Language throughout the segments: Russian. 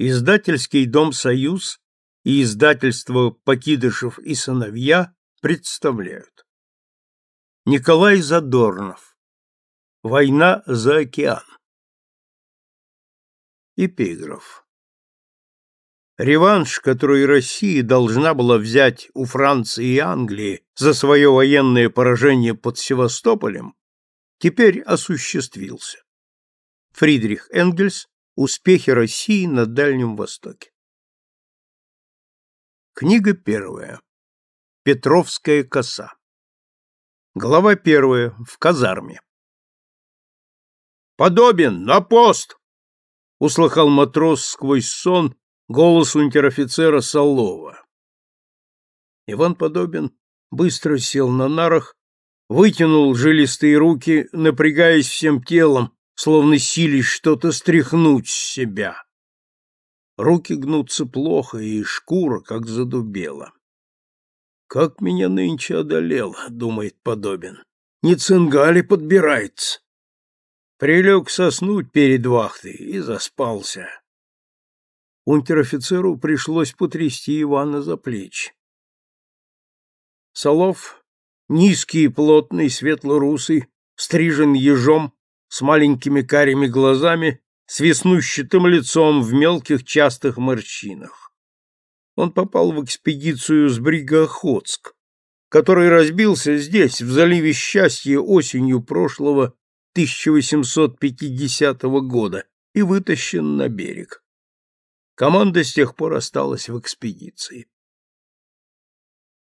Издательский дом «Союз» и издательство «Покидышев и сыновья» представляют. Николай Задорнов. Война за океан. Эпиграф. Реванш, который Россия должна была взять у Франции и Англии за свое военное поражение под Севастополем, теперь осуществился. Фридрих Энгельс, Успехи России на Дальнем Востоке. Книга первая. Петровская коса. Глава первая. В казарме. «Подобен! На пост!» — услыхал матрос сквозь сон голос унтер-офицера Солова. Иван Подобин быстро сел на нарах, вытянул жилистые руки, напрягаясь всем телом, словно сились что-то стряхнуть с себя. Руки гнутся плохо, и шкура как задубела. «Как меня нынче одолел думает Подобин. «Не цингали подбирается». Прилег соснуть перед вахтой и заспался. Унтер-офицеру пришлось потрясти Ивана за плечи. Солов, низкий, плотный, светло-русый, стрижен ежом, с маленькими карими глазами, с веснущатым лицом в мелких частых морщинах. Он попал в экспедицию с брига Охотск, который разбился здесь, в заливе Счастья, осенью прошлого 1850 года и вытащен на берег. Команда с тех пор осталась в экспедиции.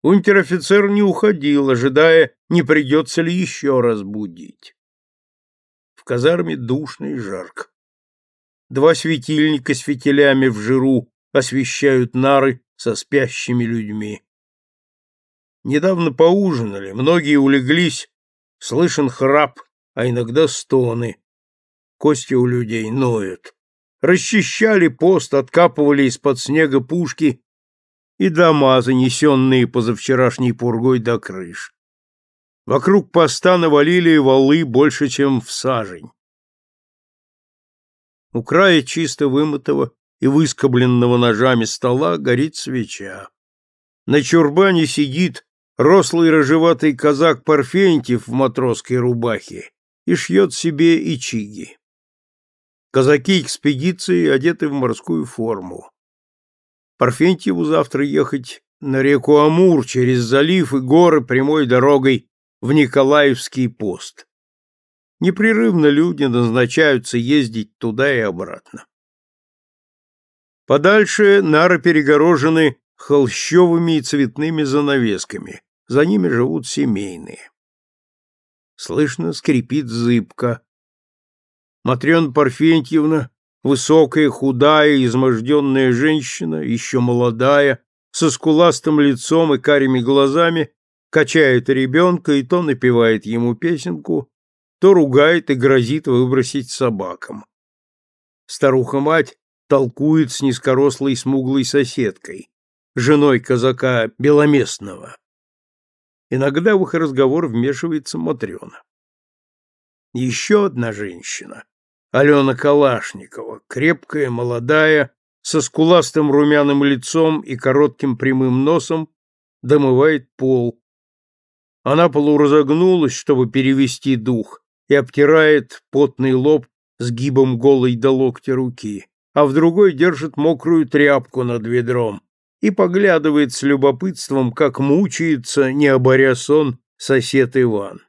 Унтер-офицер не уходил, ожидая, не придется ли еще раз будить. В казарме душно и жарко. Два светильника с фитилями в жиру освещают нары со спящими людьми. Недавно поужинали, многие улеглись, слышен храп, а иногда стоны. Кости у людей ноют. Расчищали пост, откапывали из-под снега пушки и дома, занесенные позавчерашней пургой до крыш. Вокруг поста навалили валы больше, чем в сажень. У края чисто вымытого и выскобленного ножами стола горит свеча. На чурбане сидит рослый рыжеватый казак Парфентьев в матросской рубахе и шьет себе ичиги. Казаки экспедиции одеты в морскую форму. Парфентьеву завтра ехать на реку Амур через залив и горы прямой дорогой в Николаевский пост. Непрерывно люди назначаются ездить туда и обратно. Подальше нары перегорожены холщовыми и цветными занавесками, за ними живут семейные. Слышно, скрипит зыбка. Матрена Парфентьевна, высокая, худая, изможденная женщина, еще молодая, со скуластым лицом и карими глазами, качает ребенка и то напевает ему песенку, то ругает и грозит выбросить собакам. Старуха-мать толкует с низкорослой смуглой соседкой, женой казака Беломестного. Иногда в их разговор вмешивается Матрена. Еще одна женщина, Алена Калашникова, крепкая, молодая, со скуластым румяным лицом и коротким прямым носом, домывает пол, она полуразогнулась, чтобы перевести дух, и обтирает потный лоб сгибом голой до локтя руки, а в другой держит мокрую тряпку над ведром и поглядывает с любопытством, как мучается, не оборя сон, сосед Иван.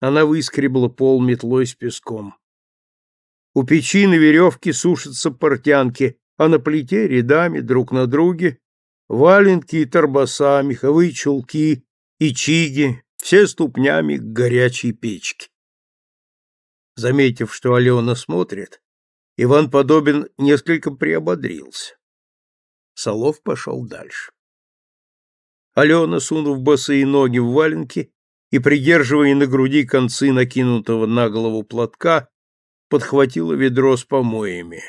Она выскребла пол метлой с песком. У печи на веревке сушатся портянки, а на плите рядами друг на друге валенки и торбоса, меховые чулки, и чиги, все ступнями к горячей печке. Заметив, что Алена смотрит, Иван Подобин несколько приободрился. Солов пошел дальше. Алена, сунув босые ноги в валенки и придерживая на груди концы накинутого на голову платка, подхватила ведро с помоями.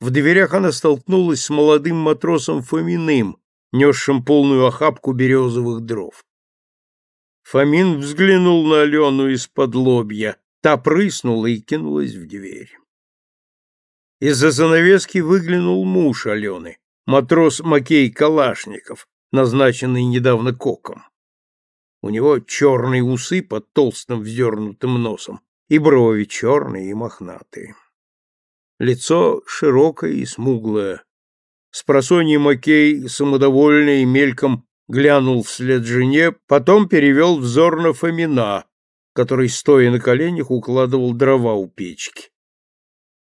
В дверях она столкнулась с молодым матросом Фоминым, несшим полную охапку березовых дров. Фомин взглянул на Алену из-под лобья. Та прыснула и кинулась в дверь. Из-за занавески выглянул муж Алены, матрос Макей Калашников, назначенный недавно коком. У него черные усы под толстым вздернутым носом и брови черные и мохнатые. Лицо широкое и смуглое. Спросонья Макей, самодовольный и мельком глянул вслед жене, потом перевел взор на Фомина, который, стоя на коленях, укладывал дрова у печки.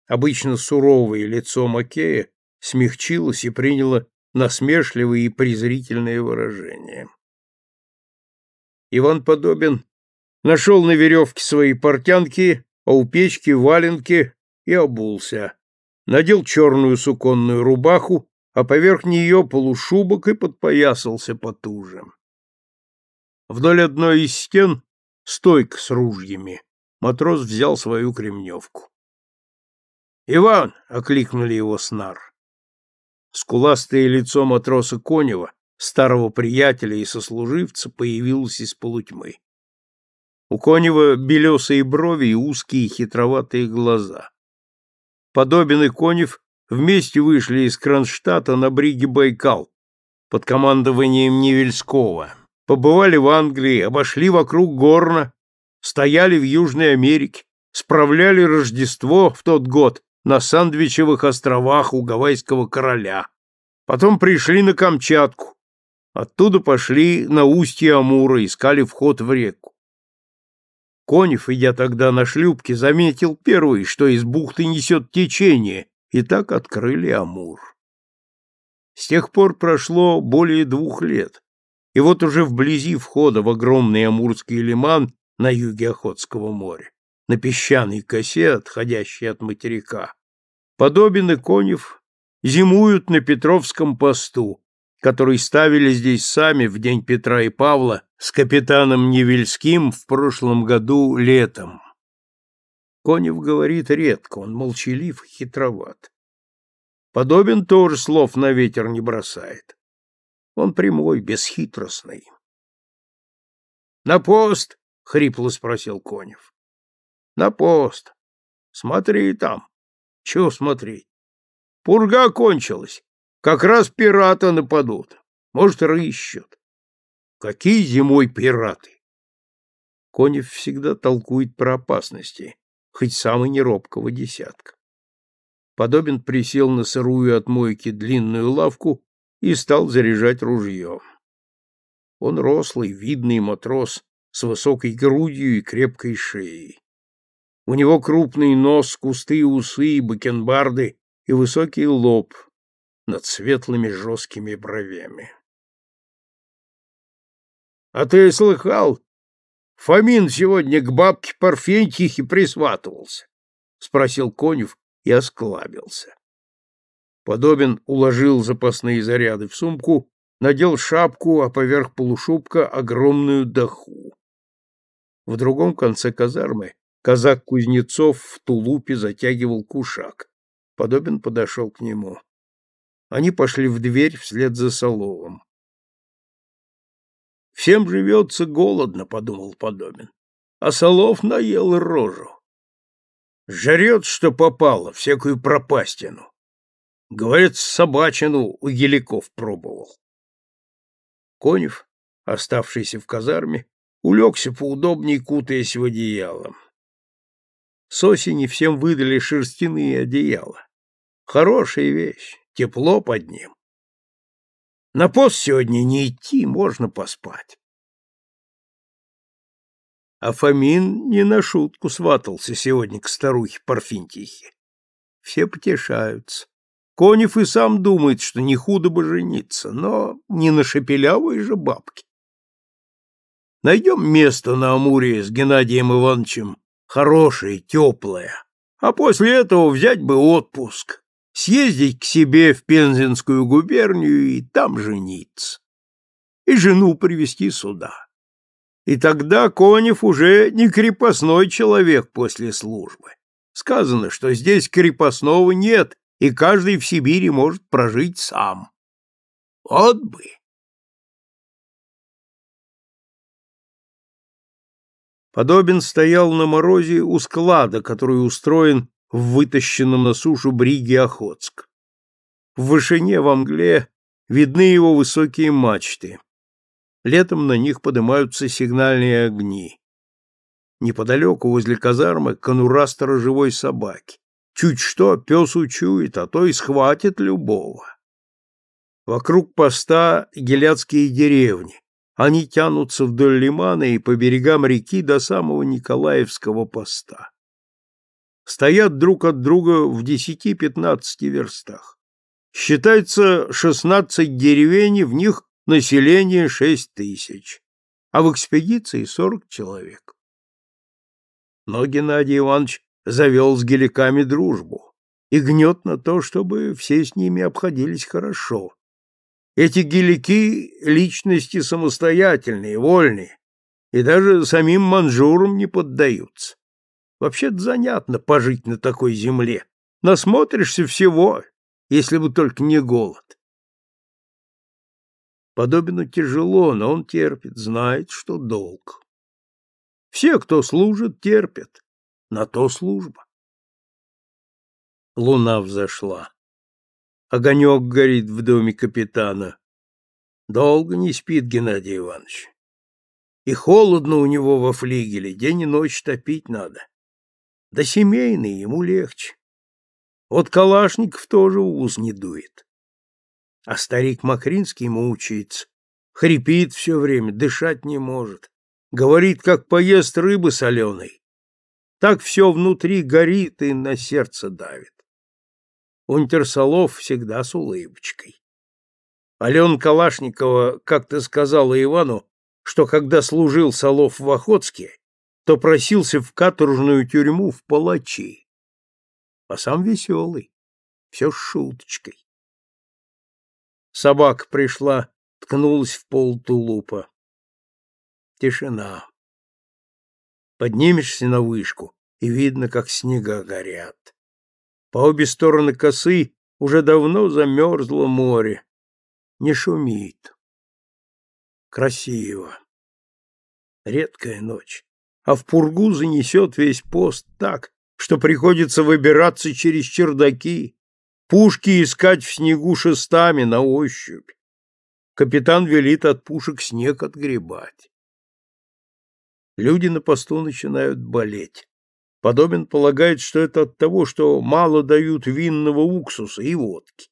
Обычно суровое лицо Макея смягчилось и приняло насмешливое и презрительное выражение. Иван Подобин нашел на веревке свои портянки, а у печки валенки и обулся. Надел черную суконную рубаху, а поверх нее полушубок и подпоясался потуже. Вдоль одной из стен стойк с ружьями. Матрос взял свою кремневку. «Иван!» — окликнули его снар. Скуластое лицо матроса Конева, старого приятеля и сослуживца, появилось из полутьмы. У Конева белесые брови и узкие хитроватые глаза. Подобен и Конев Вместе вышли из Кронштадта на бриге Байкал под командованием Невельского. Побывали в Англии, обошли вокруг Горна, стояли в Южной Америке, справляли Рождество в тот год на Сандвичевых островах у Гавайского короля. Потом пришли на Камчатку. Оттуда пошли на устье Амура, искали вход в реку. Конев, идя тогда на шлюпке, заметил первый, что из бухты несет течение, и так открыли Амур. С тех пор прошло более двух лет, и вот уже вблизи входа в огромный Амурский лиман на юге Охотского моря, на песчаной косе, отходящей от материка, Подобин и Конев зимуют на Петровском посту, который ставили здесь сами в день Петра и Павла с капитаном Невельским в прошлом году летом. Конев говорит редко, он молчалив и хитроват. Подобен тоже слов на ветер не бросает. Он прямой, бесхитростный. — На пост! — хрипло спросил Конев. — На пост. Смотри там. Чего смотреть? Пурга кончилась. Как раз пирата нападут. Может, рыщут. Какие зимой пираты? Конев всегда толкует про опасности хоть самый неробкого десятка. Подобин присел на сырую от мойки длинную лавку и стал заряжать ружье. Он рослый, видный матрос с высокой грудью и крепкой шеей. У него крупный нос, кустые усы бакенбарды и высокий лоб над светлыми жесткими бровями. — А ты слыхал, Фомин сегодня к бабке Парфентьихе присватывался, — спросил Конев и осклабился. Подобин уложил запасные заряды в сумку, надел шапку, а поверх полушубка огромную доху. В другом конце казармы казак Кузнецов в тулупе затягивал кушак. Подобин подошел к нему. Они пошли в дверь вслед за Соловым. Всем живется голодно, — подумал Подобин. А Солов наел рожу. Жрет, что попало, всякую пропастину. Говорят, собачину у еликов пробовал. Конев, оставшийся в казарме, улегся поудобнее, кутаясь в одеяло. С осени всем выдали шерстяные одеяла. Хорошая вещь, тепло под ним. На пост сегодня не идти, можно поспать. А Фомин не на шутку сватался сегодня к старухе Парфинтихе. Все потешаются. Конев и сам думает, что не худо бы жениться, но не на шепелявой же бабке. Найдем место на Амуре с Геннадием Ивановичем, хорошее, теплое, а после этого взять бы отпуск, съездить к себе в Пензенскую губернию и там жениться, и жену привести сюда. И тогда Конев уже не крепостной человек после службы. Сказано, что здесь крепостного нет, и каждый в Сибири может прожить сам. Вот бы! Подобен стоял на морозе у склада, который устроен в вытащенном на сушу бриге Охотск. В вышине в мгле видны его высокие мачты. Летом на них поднимаются сигнальные огни. Неподалеку, возле казармы, конура сторожевой собаки. Чуть что, пес учует, а то и схватит любого. Вокруг поста геляцкие деревни. Они тянутся вдоль лимана и по берегам реки до самого Николаевского поста стоят друг от друга в 10-15 верстах. Считается 16 деревень, и в них население 6 тысяч, а в экспедиции 40 человек. Но Геннадий Иванович завел с геликами дружбу и гнет на то, чтобы все с ними обходились хорошо. Эти гелики — личности самостоятельные, вольные, и даже самим манжурам не поддаются. Вообще-то занятно пожить на такой земле. Насмотришься всего, если бы только не голод. Подобину тяжело, но он терпит, знает, что долг. Все, кто служит, терпят. На то служба. Луна взошла. Огонек горит в доме капитана. Долго не спит Геннадий Иванович. И холодно у него во флигеле, день и ночь топить надо. Да семейный ему легче. Вот калашников тоже уз не дует. А старик Макринский мучается, хрипит все время, дышать не может. Говорит, как поест рыбы соленой. Так все внутри горит и на сердце давит. Унтерсолов всегда с улыбочкой. Алена Калашникова как-то сказала Ивану, что когда служил Солов в Охотске, то просился в каторжную тюрьму в палачи. А сам веселый, все с шуточкой. Собака пришла, ткнулась в пол тулупа. Тишина. Поднимешься на вышку, и видно, как снега горят. По обе стороны косы уже давно замерзло море. Не шумит. Красиво. Редкая ночь а в пургу занесет весь пост так, что приходится выбираться через чердаки, пушки искать в снегу шестами на ощупь. Капитан велит от пушек снег отгребать. Люди на посту начинают болеть. Подобен полагает, что это от того, что мало дают винного уксуса и водки.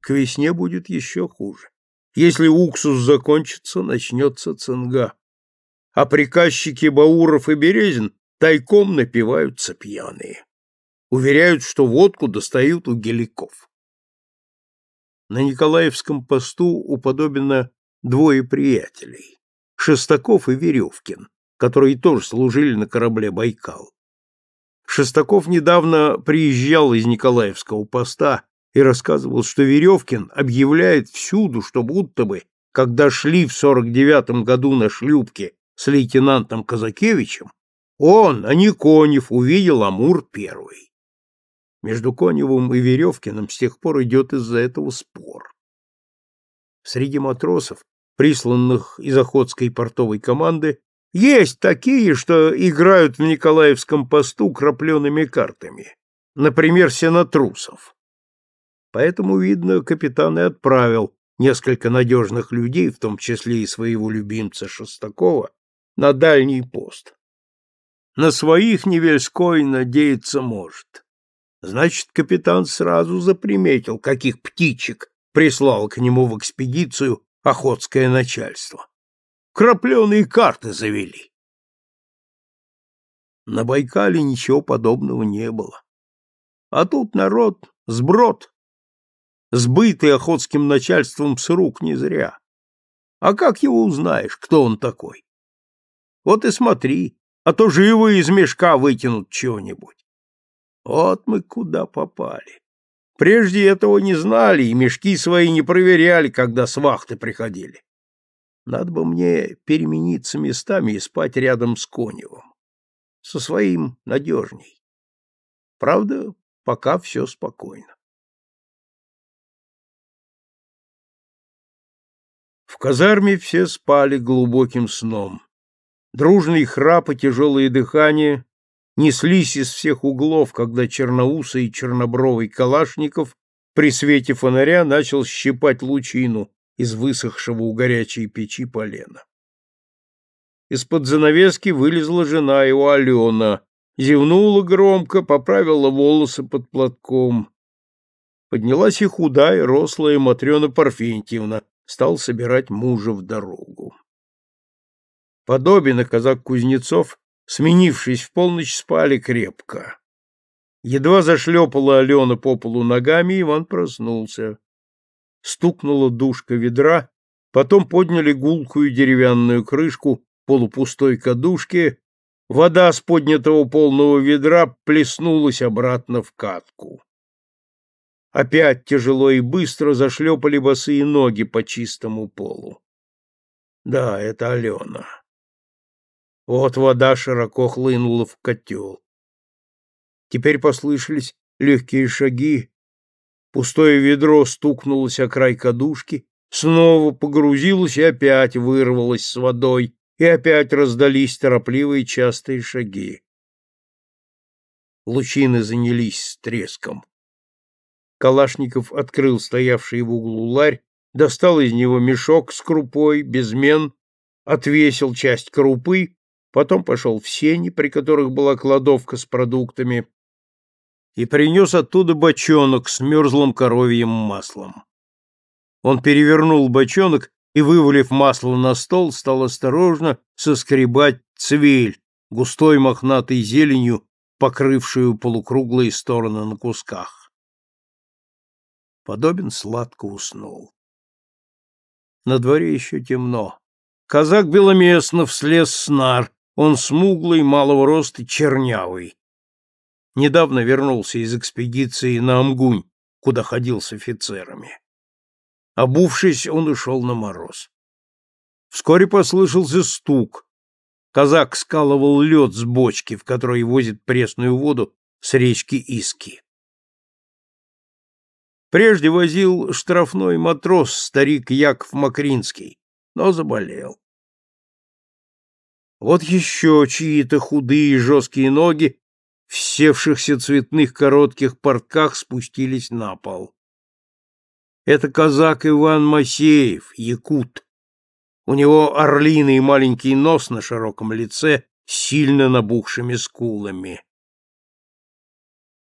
К весне будет еще хуже. Если уксус закончится, начнется цинга а приказчики Бауров и Березин тайком напиваются пьяные. Уверяют, что водку достают у геликов. На Николаевском посту уподобено двое приятелей – Шестаков и Веревкин, которые тоже служили на корабле «Байкал». Шестаков недавно приезжал из Николаевского поста и рассказывал, что Веревкин объявляет всюду, что будто бы, когда шли в 49-м году на шлюпке с лейтенантом Казакевичем, он, а не Конев, увидел Амур первый. Между Коневым и Веревкиным с тех пор идет из-за этого спор. Среди матросов, присланных из Охотской портовой команды, есть такие, что играют в Николаевском посту крапленными картами, например, сенатрусов. Поэтому, видно, капитан и отправил несколько надежных людей, в том числе и своего любимца Шестакова, на дальний пост. На своих Невельской надеяться может. Значит, капитан сразу заприметил, каких птичек прислал к нему в экспедицию охотское начальство. Крапленые карты завели. На Байкале ничего подобного не было. А тут народ сброд, сбытый охотским начальством с рук не зря. А как его узнаешь, кто он такой? Вот и смотри, а то живо из мешка вытянут чего-нибудь. Вот мы куда попали. Прежде этого не знали и мешки свои не проверяли, когда с вахты приходили. Надо бы мне перемениться местами и спать рядом с Коневым. Со своим надежней. Правда, пока все спокойно. В казарме все спали глубоким сном. Дружный храп и тяжелое дыхание неслись из всех углов, когда черноусый и чернобровый Калашников при свете фонаря начал щипать лучину из высохшего у горячей печи полена. Из-под занавески вылезла жена его Алена, зевнула громко, поправила волосы под платком. Поднялась и худая, рослая Матрена Парфентьевна, стал собирать мужа в дорогу. Подобин казак Кузнецов, сменившись в полночь, спали крепко. Едва зашлепала Алена по полу ногами, Иван проснулся. Стукнула душка ведра, потом подняли гулкую деревянную крышку полупустой кадушки, вода с поднятого полного ведра плеснулась обратно в катку. Опять тяжело и быстро зашлепали босые ноги по чистому полу. Да, это Алена. Вот вода широко хлынула в котел. Теперь послышались легкие шаги. Пустое ведро стукнулось о край кадушки, снова погрузилось и опять вырвалось с водой, и опять раздались торопливые частые шаги. Лучины занялись с треском. Калашников открыл стоявший в углу ларь, достал из него мешок с крупой, безмен, отвесил часть крупы потом пошел в сени, при которых была кладовка с продуктами, и принес оттуда бочонок с мерзлым коровьим маслом. Он перевернул бочонок и, вывалив масло на стол, стал осторожно соскребать цвель, густой мохнатой зеленью, покрывшую полукруглые стороны на кусках. Подобен сладко уснул. На дворе еще темно. Казак Беломеснов слез с нар, он смуглый, малого роста, чернявый. Недавно вернулся из экспедиции на Амгунь, куда ходил с офицерами. Обувшись, он ушел на мороз. Вскоре послышался стук. Казак скалывал лед с бочки, в которой возит пресную воду с речки Иски. Прежде возил штрафной матрос, старик Яков Макринский, но заболел. Вот еще чьи-то худые жесткие ноги в севшихся цветных коротких портках спустились на пол. Это казак Иван Масеев, якут. У него орлиный маленький нос на широком лице с сильно набухшими скулами.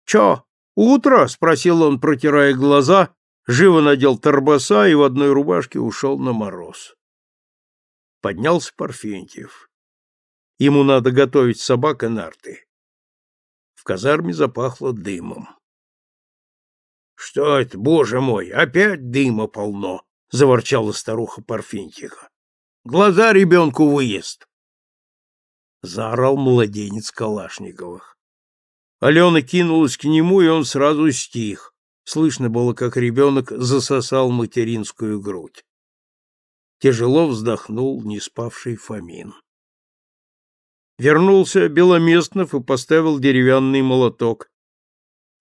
«Чё, утро?» — спросил он, протирая глаза, живо надел торбоса и в одной рубашке ушел на мороз. Поднялся Парфентьев. Ему надо готовить собак и нарты. В казарме запахло дымом. «Что это, боже мой, опять дыма полно!» — заворчала старуха Парфентьева. «Глаза ребенку выезд!» Заорал младенец Калашниковых. Алена кинулась к нему, и он сразу стих. Слышно было, как ребенок засосал материнскую грудь. Тяжело вздохнул неспавший Фомин. Вернулся Беломестнов и поставил деревянный молоток.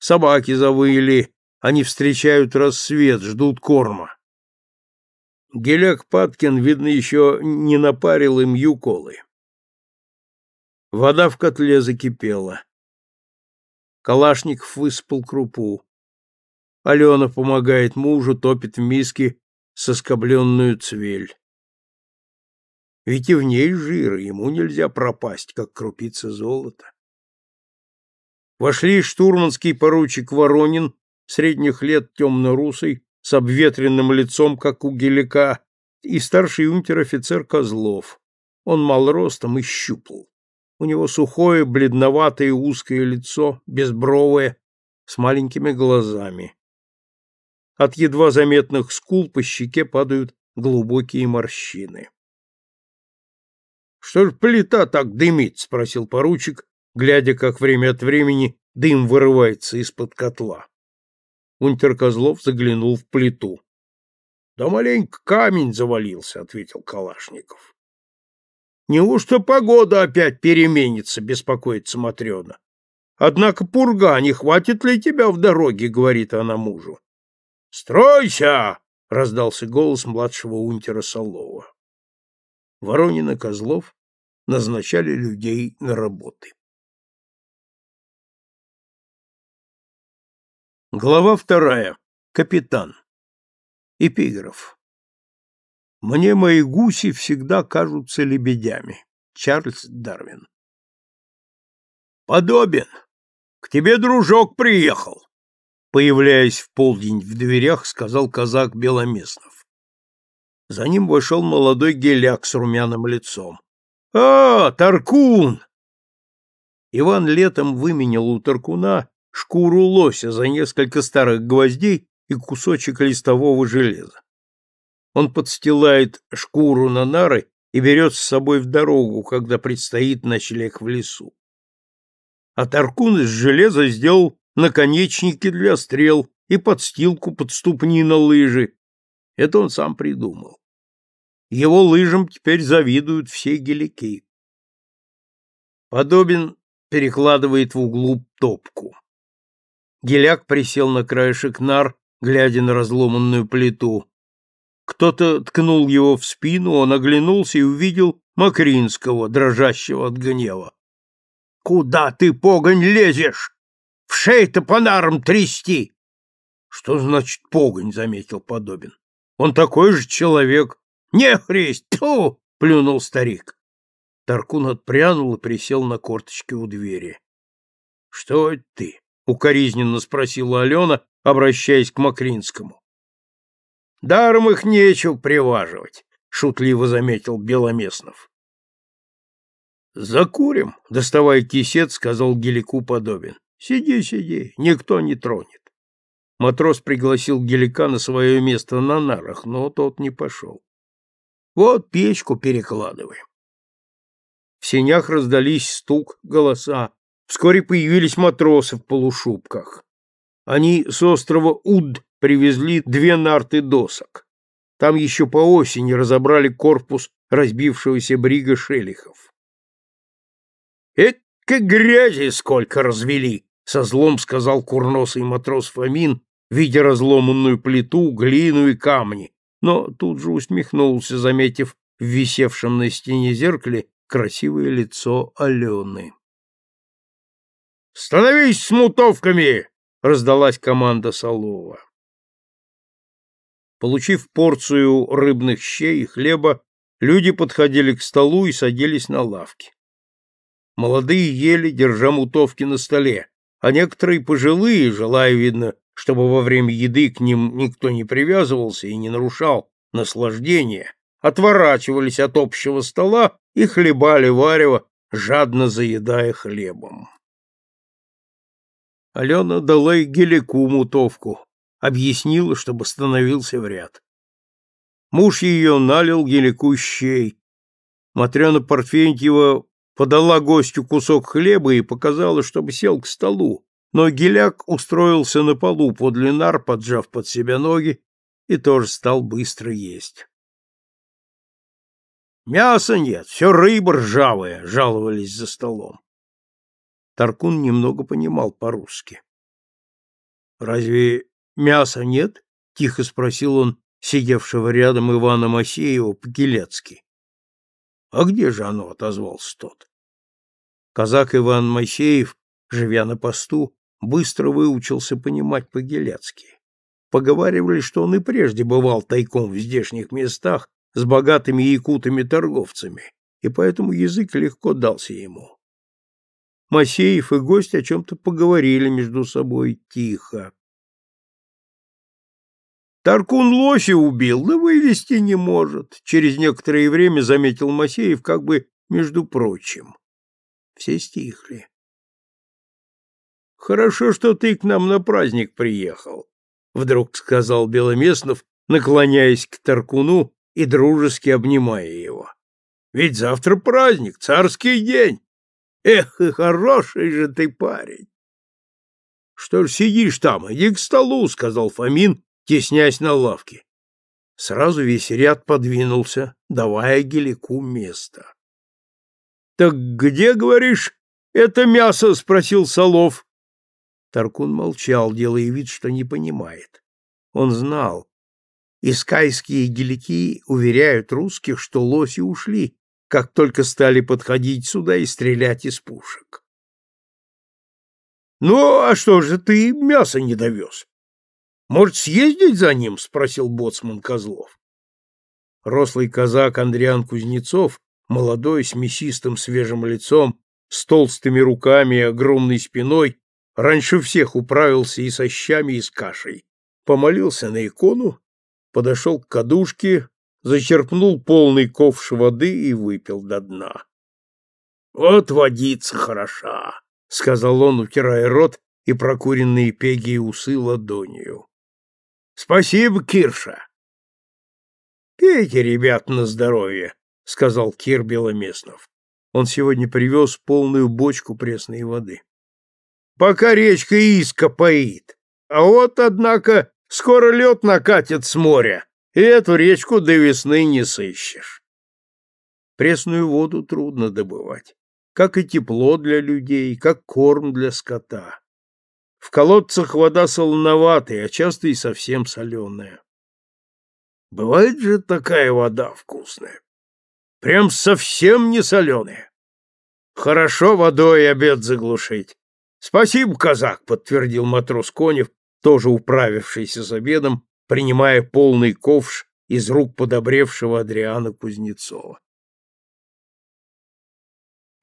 Собаки завыли, они встречают рассвет, ждут корма. Геляк Паткин, видно, еще не напарил им юколы. Вода в котле закипела. Калашников выспал крупу. Алена помогает мужу, топит в миске соскобленную цвель. Ведь и в ней жир, ему нельзя пропасть, как крупица золота. Вошли штурманский поручик Воронин, средних лет темно-русый, с обветренным лицом, как у гелика, и старший унтер-офицер Козлов. Он мал ростом и щупал. У него сухое, бледноватое узкое лицо, безбровое, с маленькими глазами. От едва заметных скул по щеке падают глубокие морщины. Что ж плита так дымит? спросил поручик, глядя, как время от времени дым вырывается из-под котла. Унтер Козлов заглянул в плиту. Да маленько камень завалился, ответил Калашников. Неужто погода опять переменится, беспокоится Матрёна. Однако пурга не хватит ли тебя в дороге, говорит она мужу. Стройся! раздался голос младшего унтера Солова. Воронин и Козлов назначали людей на работы. Глава вторая. Капитан. Эпиграф. Мне мои гуси всегда кажутся лебедями. Чарльз Дарвин. Подобен. К тебе дружок приехал. Появляясь в полдень в дверях, сказал казак Беломеснов. За ним вошел молодой геляк с румяным лицом. «А, Таркун!» Иван летом выменял у Таркуна шкуру лося за несколько старых гвоздей и кусочек листового железа. Он подстилает шкуру на нары и берет с собой в дорогу, когда предстоит ночлег в лесу. А Таркун из железа сделал наконечники для стрел и подстилку под ступни на лыжи. Это он сам придумал. Его лыжам теперь завидуют все гелики. Подобин перекладывает в углу топку. Геляк присел на краешек нар, глядя на разломанную плиту. Кто-то ткнул его в спину, он оглянулся и увидел Макринского, дрожащего от гнева. — Куда ты, погонь, лезешь? В шею-то по нарам трясти! — Что значит погонь? — заметил Подобин. — Он такой же человек, не христь! Тьфу! — плюнул старик. Таркун отпрянул и присел на корточки у двери. — Что это ты? — укоризненно спросила Алена, обращаясь к Макринскому. — Даром их нечего приваживать, — шутливо заметил Беломеснов. — Закурим, — доставая кисет, сказал Гелику Подобин. — Сиди, сиди, никто не тронет. Матрос пригласил Гелика на свое место на нарах, но тот не пошел. Вот печку перекладываем. В сенях раздались стук, голоса. Вскоре появились матросы в полушубках. Они с острова Уд привезли две нарты досок. Там еще по осени разобрали корпус разбившегося брига Шелихов. «Эка грязи сколько развели!» — со злом сказал курносый матрос Фомин, видя разломанную плиту, глину и камни, но тут же усмехнулся, заметив в висевшем на стене зеркале красивое лицо Алены. «Становись с мутовками!» — раздалась команда Солова. Получив порцию рыбных щей и хлеба, люди подходили к столу и садились на лавки. Молодые ели, держа мутовки на столе, а некоторые пожилые, желая, видно, чтобы во время еды к ним никто не привязывался и не нарушал наслаждение, отворачивались от общего стола и хлебали варево, жадно заедая хлебом. Алена дала и гелику мутовку, объяснила, чтобы становился в ряд. Муж ее налил гелику щей. Матрена Парфентьева подала гостю кусок хлеба и показала, чтобы сел к столу, но Геляк устроился на полу под нар, поджав под себя ноги, и тоже стал быстро есть. «Мяса нет, все рыба ржавая», — жаловались за столом. Таркун немного понимал по-русски. «Разве мяса нет?» — тихо спросил он сидевшего рядом Ивана Масеева по-гелецки. «А где же оно?» — отозвался тот. Казак Иван Моисеев, живя на посту, быстро выучился понимать по-гелецки. Поговаривали, что он и прежде бывал тайком в здешних местах с богатыми якутами-торговцами, и поэтому язык легко дался ему. Масеев и гость о чем-то поговорили между собой тихо. Таркун лося убил, но вывести не может, через некоторое время заметил Масеев как бы между прочим. Все стихли. «Хорошо, что ты к нам на праздник приехал», — вдруг сказал Беломеснов, наклоняясь к Таркуну и дружески обнимая его. «Ведь завтра праздник, царский день. Эх, и хороший же ты парень!» «Что ж сидишь там? Иди к столу», — сказал Фомин, теснясь на лавке. Сразу весь ряд подвинулся, давая Гелику место. «Так где, говоришь, это мясо?» — спросил Солов, Таркун молчал, делая вид, что не понимает. Он знал. Искайские гелики уверяют русских, что лоси ушли, как только стали подходить сюда и стрелять из пушек. «Ну, а что же ты мясо не довез? Может, съездить за ним?» — спросил боцман Козлов. Рослый казак Андриан Кузнецов, молодой, с мясистым свежим лицом, с толстыми руками и огромной спиной, Раньше всех управился и со щами, и с кашей. Помолился на икону, подошел к кадушке, зачерпнул полный ковш воды и выпил до дна. «Вот водица хороша!» — сказал он, утирая рот и прокуренные пеги и усы ладонью. «Спасибо, Кирша!» «Пейте, ребят, на здоровье!» — сказал Кир Беломеснов. Он сегодня привез полную бочку пресной воды пока речка Иска поит. А вот, однако, скоро лед накатит с моря, и эту речку до весны не сыщешь. Пресную воду трудно добывать, как и тепло для людей, как корм для скота. В колодцах вода солоноватая, а часто и совсем соленая. Бывает же такая вода вкусная. Прям совсем не соленая. Хорошо водой обед заглушить. Спасибо, казак, подтвердил матрос Конев, тоже управившийся за обедом, принимая полный ковш из рук подобревшего Адриана Кузнецова.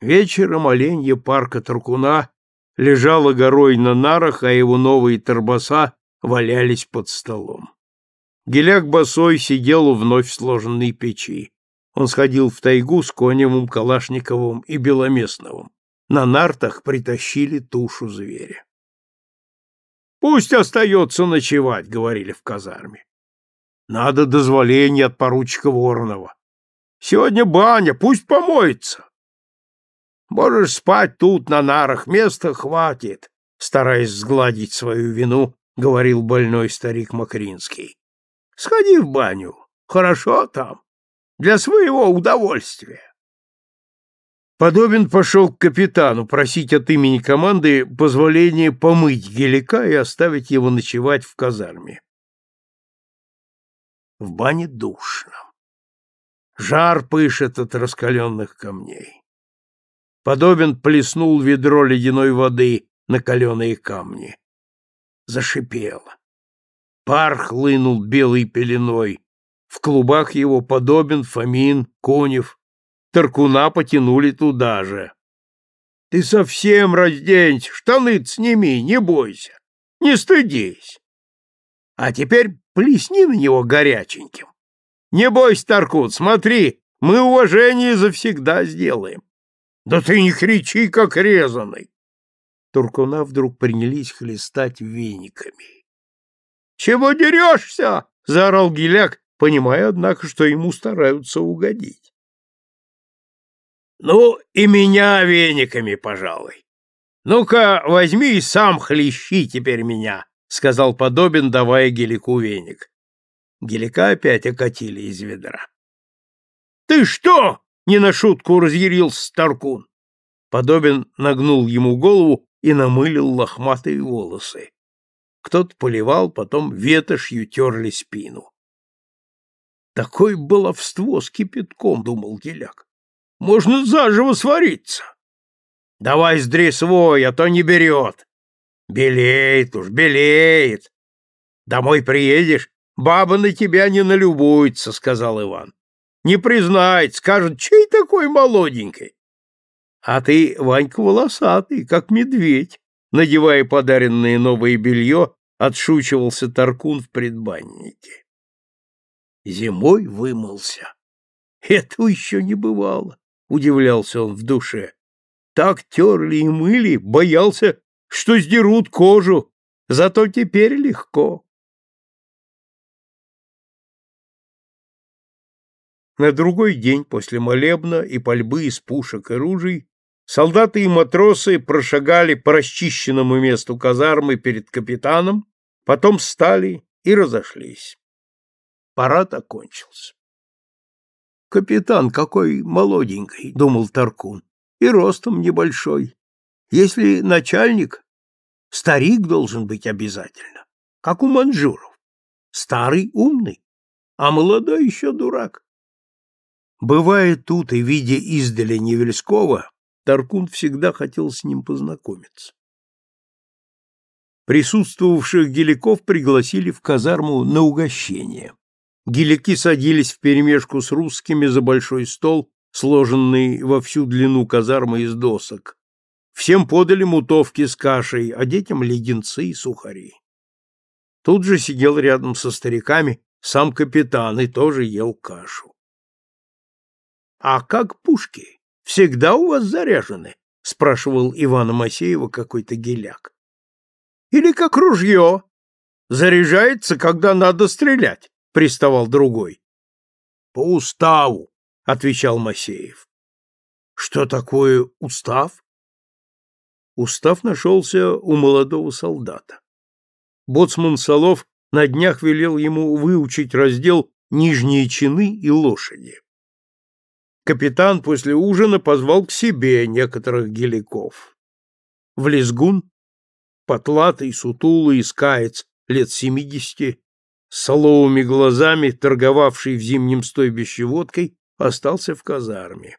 Вечером оленье парка Таркуна лежало горой на нарах, а его новые торбоса валялись под столом. Геляк босой сидел у вновь сложенной печи. Он сходил в тайгу с Коневым, Калашниковым и Беломестновым на нартах притащили тушу зверя. «Пусть остается ночевать», — говорили в казарме. «Надо дозволение от поручика Воронова. Сегодня баня, пусть помоется». «Можешь спать тут, на нарах, места хватит», — стараясь сгладить свою вину, — говорил больной старик Макринский. «Сходи в баню, хорошо там, для своего удовольствия». Подобин пошел к капитану просить от имени команды позволения помыть гелика и оставить его ночевать в казарме. В бане душно. Жар пышет от раскаленных камней. Подобин плеснул ведро ледяной воды на каленые камни. Зашипело. Пар хлынул белой пеленой. В клубах его Подобин, Фомин, Конев Таркуна потянули туда же. — Ты совсем разденься, штаны сними, не бойся, не стыдись. А теперь плесни на него горяченьким. Не бойся, Таркун, смотри, мы уважение завсегда сделаем. Да ты не кричи, как резанный. Туркуна вдруг принялись хлестать вениками. «Чего дерешься?» — заорал Гиляк, понимая, однако, что ему стараются угодить. Ну, и меня вениками, пожалуй. Ну-ка, возьми и сам хлещи теперь меня, сказал Подобин, давая Гелику веник. Гелика опять окатили из ведра. Ты что? не на шутку разъярился Старкун. Подобин нагнул ему голову и намылил лохматые волосы. Кто-то поливал, потом ветошью терли спину. Такое баловство с кипятком, думал Геляк. Можно заживо свариться. Давай сдри свой, а то не берет. Белеет уж, белеет. Домой приедешь, баба на тебя не налюбуется, — сказал Иван. Не признает, скажет, чей такой молоденький. А ты, Ванька, волосатый, как медведь. Надевая подаренное новое белье, отшучивался Таркун в предбаннике. Зимой вымылся. Этого еще не бывало удивлялся он в душе. Так терли и мыли, боялся, что сдерут кожу, зато теперь легко. На другой день после молебна и пальбы из пушек и ружей солдаты и матросы прошагали по расчищенному месту казармы перед капитаном, потом встали и разошлись. Парад окончился. Капитан какой молоденький, думал Таркун, и ростом небольшой. Если начальник, старик должен быть обязательно, как у манжуров. Старый умный, а молодой еще дурак. Бывая тут и видя издали Невельского, Таркун всегда хотел с ним познакомиться. Присутствовавших геликов пригласили в казарму на угощение. Геляки садились вперемешку с русскими за большой стол, сложенный во всю длину казармы из досок. Всем подали мутовки с кашей, а детям леденцы и сухари. Тут же сидел рядом со стариками сам капитан и тоже ел кашу. — А как пушки? Всегда у вас заряжены? — спрашивал Ивана Масеева какой-то геляк. — Или как ружье? Заряжается, когда надо стрелять. — приставал другой. — По уставу, — отвечал Масеев. — Что такое устав? Устав нашелся у молодого солдата. Боцман Солов на днях велел ему выучить раздел «Нижние чины и лошади». Капитан после ужина позвал к себе некоторых геликов. В лесгун, потлатый, сутулый, искаец, лет семидесяти, соловыми глазами, торговавший в зимнем стойбище водкой, остался в казарме.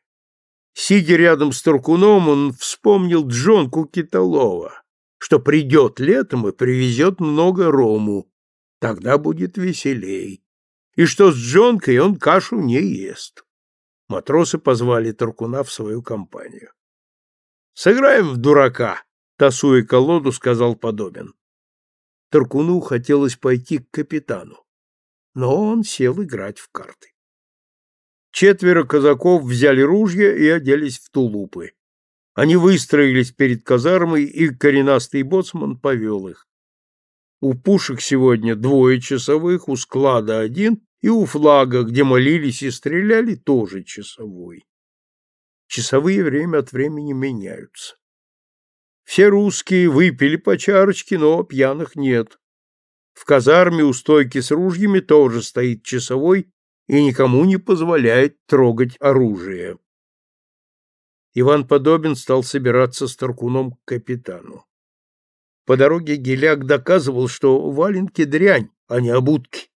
Сидя рядом с Туркуном, он вспомнил Джонку Киталова, что придет летом и привезет много рому, тогда будет веселей, и что с Джонкой он кашу не ест. Матросы позвали Туркуна в свою компанию. — Сыграем в дурака, — тасуя колоду, сказал Подобин. Таркуну хотелось пойти к капитану, но он сел играть в карты. Четверо казаков взяли ружья и оделись в тулупы. Они выстроились перед казармой, и коренастый боцман повел их. У пушек сегодня двое часовых, у склада один, и у флага, где молились и стреляли, тоже часовой. Часовые время от времени меняются. Все русские выпили по чарочке, но пьяных нет. В казарме у стойки с ружьями тоже стоит часовой и никому не позволяет трогать оружие. Иван Подобин стал собираться с Таркуном к капитану. По дороге Геляк доказывал, что валенки дрянь, а не обутки.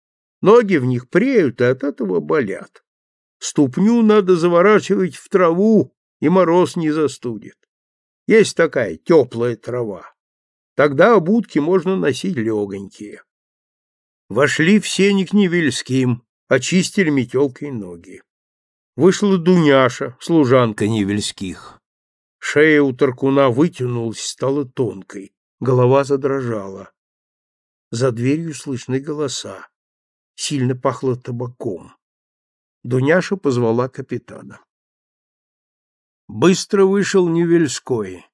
Ноги в них преют и от этого болят. Ступню надо заворачивать в траву, и мороз не застудит. Есть такая теплая трава. Тогда обутки можно носить легонькие. Вошли все не к Невельским, очистили а метелкой ноги. Вышла Дуняша, служанка Невельских. Шея у Таркуна вытянулась, стала тонкой, голова задрожала. За дверью слышны голоса. Сильно пахло табаком. Дуняша позвала капитана. Быстро вышел Невельской,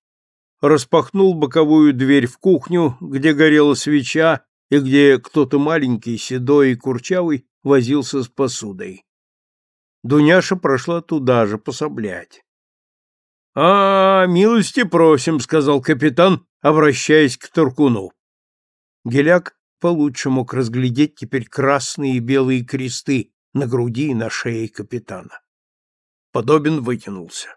распахнул боковую дверь в кухню, где горела свеча и где кто-то маленький, седой и курчавый возился с посудой. Дуняша прошла туда же пособлять. — А, милости просим, — сказал капитан, обращаясь к Туркуну. Геляк получше мог разглядеть теперь красные и белые кресты на груди и на шее капитана. Подобен вытянулся.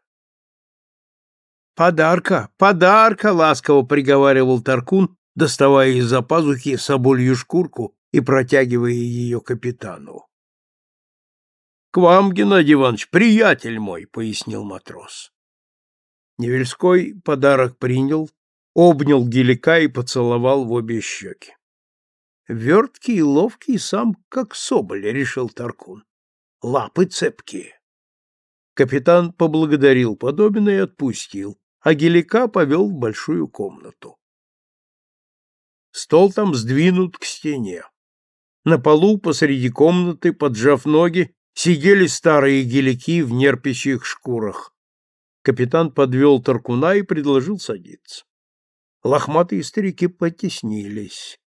«Подарка, подарка!» — ласково приговаривал Таркун, доставая из-за пазухи соболью шкурку и протягивая ее капитану. «К вам, Геннадий Иванович, приятель мой!» — пояснил матрос. Невельской подарок принял, обнял гелика и поцеловал в обе щеки. Верткий и ловкий сам, как соболь, решил Таркун. Лапы цепкие. Капитан поблагодарил Подобина и отпустил, а Гелика повел в большую комнату. Стол там сдвинут к стене. На полу посреди комнаты, поджав ноги, сидели старые гелики в нерпящих шкурах. Капитан подвел Таркуна и предложил садиться. Лохматые старики потеснились.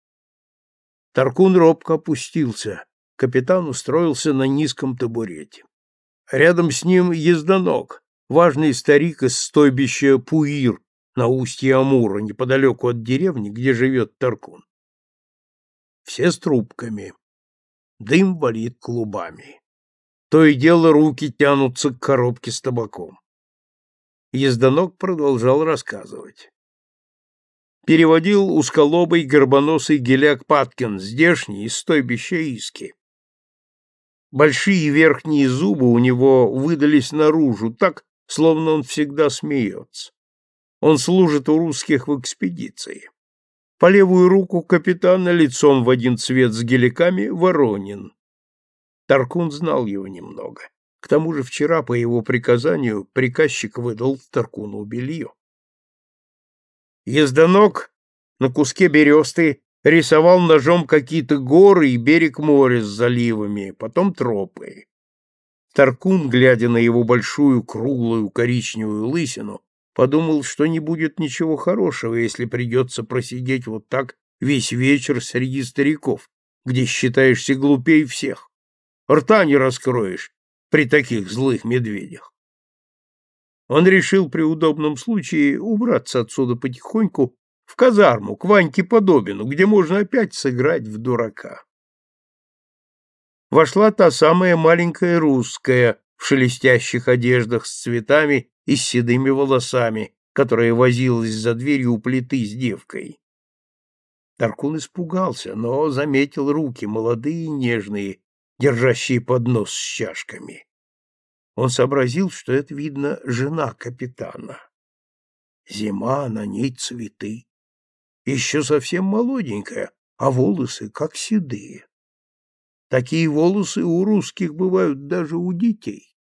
Таркун робко опустился. Капитан устроился на низком табурете. Рядом с ним езданок, важный старик из стойбища Пуир на устье Амура, неподалеку от деревни, где живет Таркун. Все с трубками. Дым болит клубами. То и дело руки тянутся к коробке с табаком. Езданок продолжал рассказывать. Переводил узколобый горбоносый геляк Паткин, здешний, из стойбища Иски. Большие верхние зубы у него выдались наружу так, словно он всегда смеется. Он служит у русских в экспедиции. По левую руку капитана лицом в один цвет с геликами Воронин. Таркун знал его немного. К тому же вчера по его приказанию приказчик выдал Таркуну белье. Ездонок на куске бересты рисовал ножом какие-то горы и берег моря с заливами, потом тропы. Таркун, глядя на его большую круглую коричневую лысину, подумал, что не будет ничего хорошего, если придется просидеть вот так весь вечер среди стариков, где считаешься глупей всех. Рта не раскроешь при таких злых медведях. Он решил при удобном случае убраться отсюда потихоньку в казарму к Ваньке Подобину, где можно опять сыграть в дурака вошла та самая маленькая русская в шелестящих одеждах с цветами и с седыми волосами, которая возилась за дверью у плиты с девкой. Таркун испугался, но заметил руки, молодые и нежные, держащие поднос с чашками. Он сообразил, что это, видно, жена капитана. Зима, на ней цветы. Еще совсем молоденькая, а волосы как седые. Такие волосы у русских бывают даже у детей.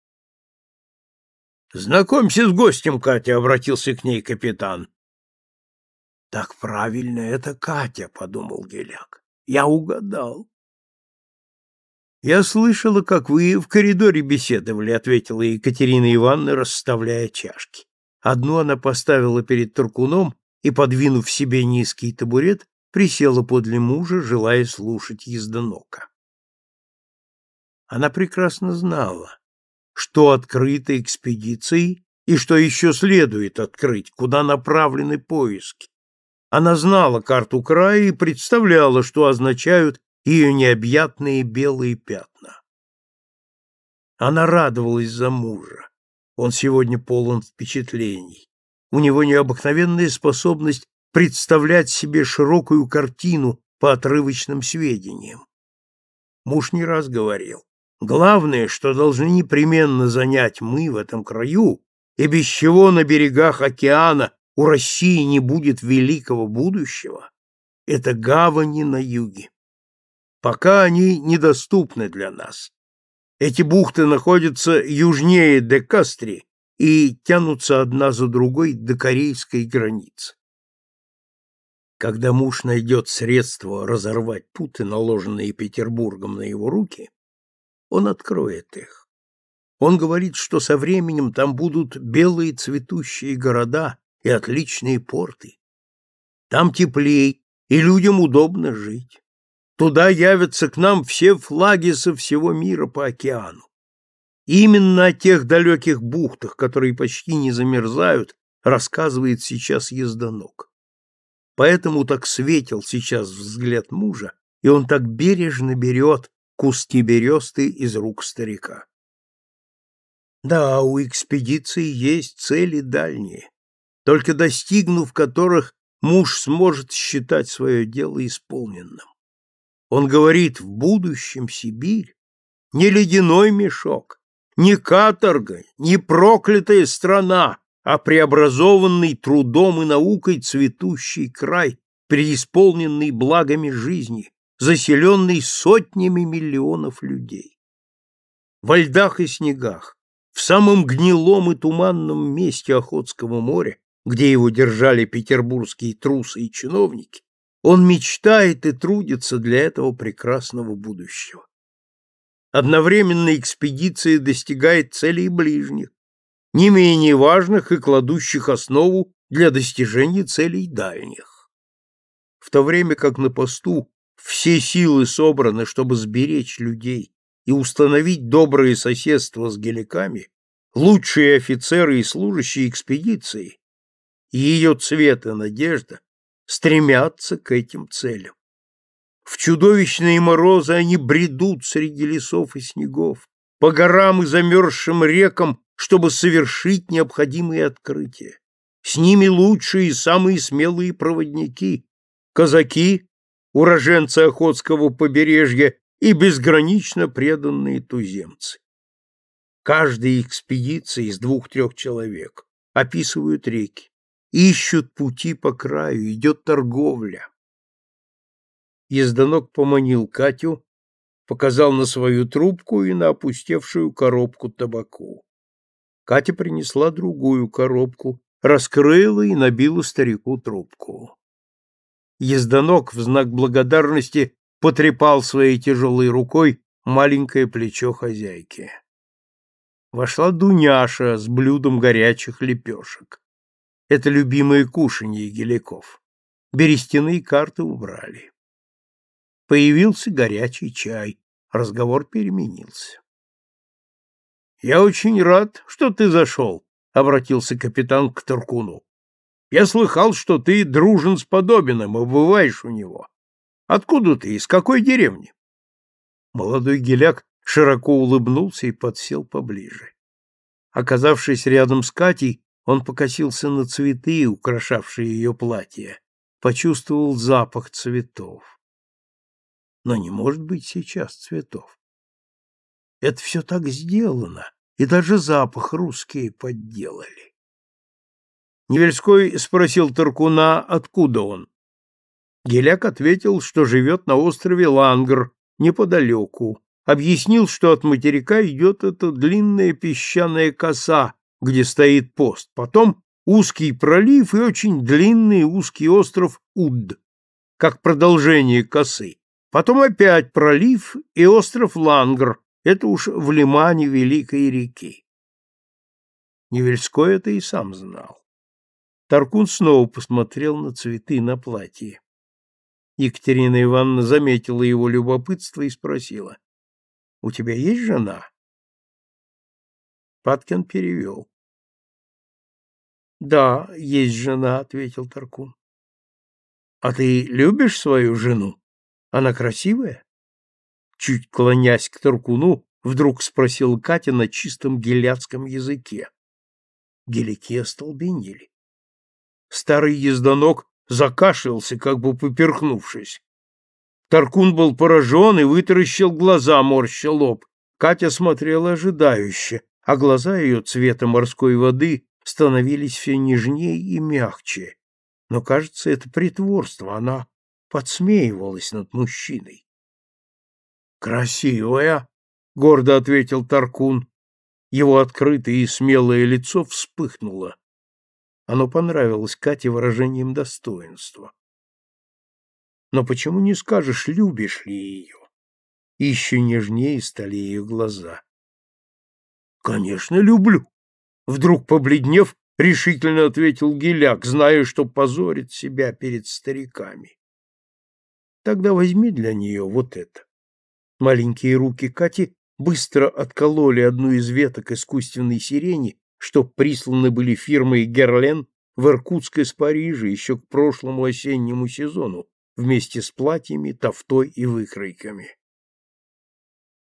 «Знакомься с гостем, Катя!» — обратился к ней капитан. «Так правильно это Катя!» — подумал Геляк. «Я угадал!» «Я слышала, как вы в коридоре беседовали», — ответила Екатерина Ивановна, расставляя чашки. Одну она поставила перед Туркуном и, подвинув себе низкий табурет, присела подле мужа, желая слушать ездонока. Она прекрасно знала, что открыто экспедицией и что еще следует открыть, куда направлены поиски. Она знала карту края и представляла, что означают ее необъятные белые пятна. Она радовалась за мужа. Он сегодня полон впечатлений. У него необыкновенная способность представлять себе широкую картину по отрывочным сведениям. Муж не раз говорил, Главное, что должны непременно занять мы в этом краю, и без чего на берегах океана у России не будет великого будущего, это гавани на юге. Пока они недоступны для нас. Эти бухты находятся южнее Декастри и тянутся одна за другой до корейской границы. Когда муж найдет средство разорвать путы, наложенные Петербургом на его руки, он откроет их. Он говорит, что со временем там будут белые цветущие города и отличные порты. Там теплей, и людям удобно жить. Туда явятся к нам все флаги со всего мира по океану. Именно о тех далеких бухтах, которые почти не замерзают, рассказывает сейчас езданок. Поэтому так светил сейчас взгляд мужа, и он так бережно берет куски бересты из рук старика. Да, у экспедиции есть цели дальние, только достигнув которых муж сможет считать свое дело исполненным. Он говорит, в будущем Сибирь не ледяной мешок, не каторга, не проклятая страна, а преобразованный трудом и наукой цветущий край, преисполненный благами жизни, заселенный сотнями миллионов людей. Во льдах и снегах, в самом гнилом и туманном месте Охотского моря, где его держали петербургские трусы и чиновники, он мечтает и трудится для этого прекрасного будущего. Одновременно экспедиция достигает целей ближних, не менее важных и кладущих основу для достижения целей дальних. В то время как на посту все силы собраны, чтобы сберечь людей и установить доброе соседство с геликами, лучшие офицеры и служащие экспедиции, и ее цвет и надежда стремятся к этим целям. В чудовищные морозы они бредут среди лесов и снегов, по горам и замерзшим рекам, чтобы совершить необходимые открытия. С ними лучшие и самые смелые проводники, казаки уроженцы Охотского побережья и безгранично преданные туземцы. Каждая экспедиция из двух-трех человек описывают реки, ищут пути по краю, идет торговля. Езданок поманил Катю, показал на свою трубку и на опустевшую коробку табаку. Катя принесла другую коробку, раскрыла и набила старику трубку. Ездонок в знак благодарности потрепал своей тяжелой рукой маленькое плечо хозяйки. Вошла Дуняша с блюдом горячих лепешек. Это любимое кушанье геликов. Берестяные карты убрали. Появился горячий чай. Разговор переменился. — Я очень рад, что ты зашел, — обратился капитан к Таркуну. Я слыхал, что ты дружен с Подобиным и бываешь у него. Откуда ты, из какой деревни? Молодой геляк широко улыбнулся и подсел поближе. Оказавшись рядом с Катей, он покосился на цветы, украшавшие ее платье, почувствовал запах цветов. Но не может быть сейчас цветов. Это все так сделано, и даже запах русские подделали. Невельской спросил Таркуна, откуда он. Геляк ответил, что живет на острове Лангр, неподалеку. Объяснил, что от материка идет эта длинная песчаная коса, где стоит пост. Потом узкий пролив и очень длинный узкий остров Удд, как продолжение косы. Потом опять пролив и остров Лангр, это уж в лимане Великой реки. Невельской это и сам знал. Таркун снова посмотрел на цветы на платье. Екатерина Ивановна заметила его любопытство и спросила. — У тебя есть жена? Паткин перевел. — Да, есть жена, — ответил Таркун. — А ты любишь свою жену? Она красивая? Чуть клонясь к Таркуну, вдруг спросил Катя на чистом гелятском языке. Гелики остолбенели. Старый езданок закашлялся, как бы поперхнувшись. Таркун был поражен и вытаращил глаза, морща лоб. Катя смотрела ожидающе, а глаза ее цвета морской воды становились все нежнее и мягче. Но, кажется, это притворство, она подсмеивалась над мужчиной. «Красивая!» — гордо ответил Таркун. Его открытое и смелое лицо вспыхнуло. Оно понравилось Кате выражением достоинства. Но почему не скажешь, любишь ли ее? И еще нежнее стали ее глаза. «Конечно, люблю!» Вдруг побледнев, решительно ответил Геляк, зная, что позорит себя перед стариками. «Тогда возьми для нее вот это». Маленькие руки Кати быстро откололи одну из веток искусственной сирени что присланы были фирмой Герлен в Иркутск из Парижа еще к прошлому осеннему сезону вместе с платьями, тофтой и выкройками.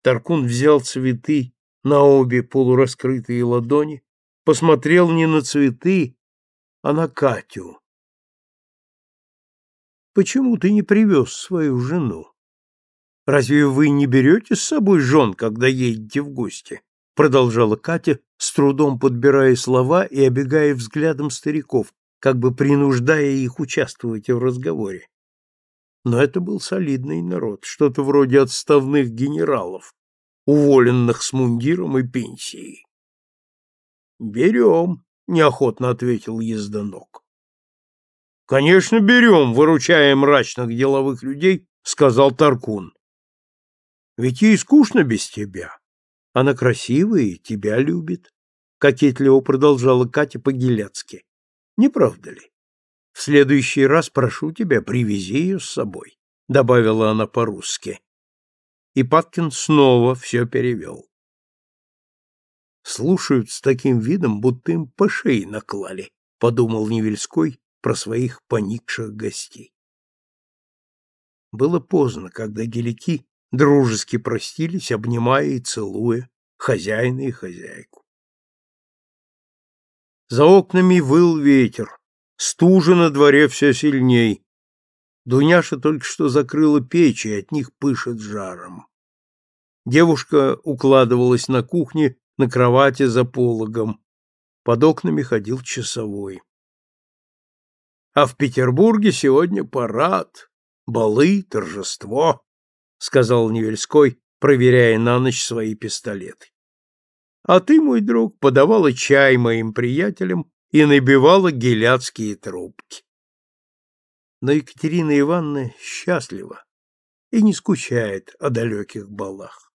Таркун взял цветы на обе полураскрытые ладони, посмотрел не на цветы, а на Катю. «Почему ты не привез свою жену? Разве вы не берете с собой жен, когда едете в гости?» продолжала Катя, с трудом подбирая слова и обегая взглядом стариков, как бы принуждая их участвовать в разговоре. Но это был солидный народ, что-то вроде отставных генералов, уволенных с мундиром и пенсией. «Берем», — неохотно ответил Езданок. «Конечно, берем, выручая мрачных деловых людей», — сказал Таркун. «Ведь ей скучно без тебя. Она красивая и тебя любит, — кокетливо продолжала Катя по-гиляцки. — Не правда ли? В следующий раз прошу тебя, привези ее с собой, — добавила она по-русски. И Паткин снова все перевел. Слушают с таким видом, будто им по шее наклали, — подумал Невельской про своих поникших гостей. Было поздно, когда гелики дружески простились, обнимая и целуя хозяина и хозяйку. За окнами выл ветер, стужа на дворе все сильней. Дуняша только что закрыла печи, и от них пышет жаром. Девушка укладывалась на кухне, на кровати за пологом. Под окнами ходил часовой. А в Петербурге сегодня парад, балы, торжество. — сказал Невельской, проверяя на ночь свои пистолеты. «А ты, мой друг, подавала чай моим приятелям и набивала геляцкие трубки». Но Екатерина Ивановна счастлива и не скучает о далеких балах.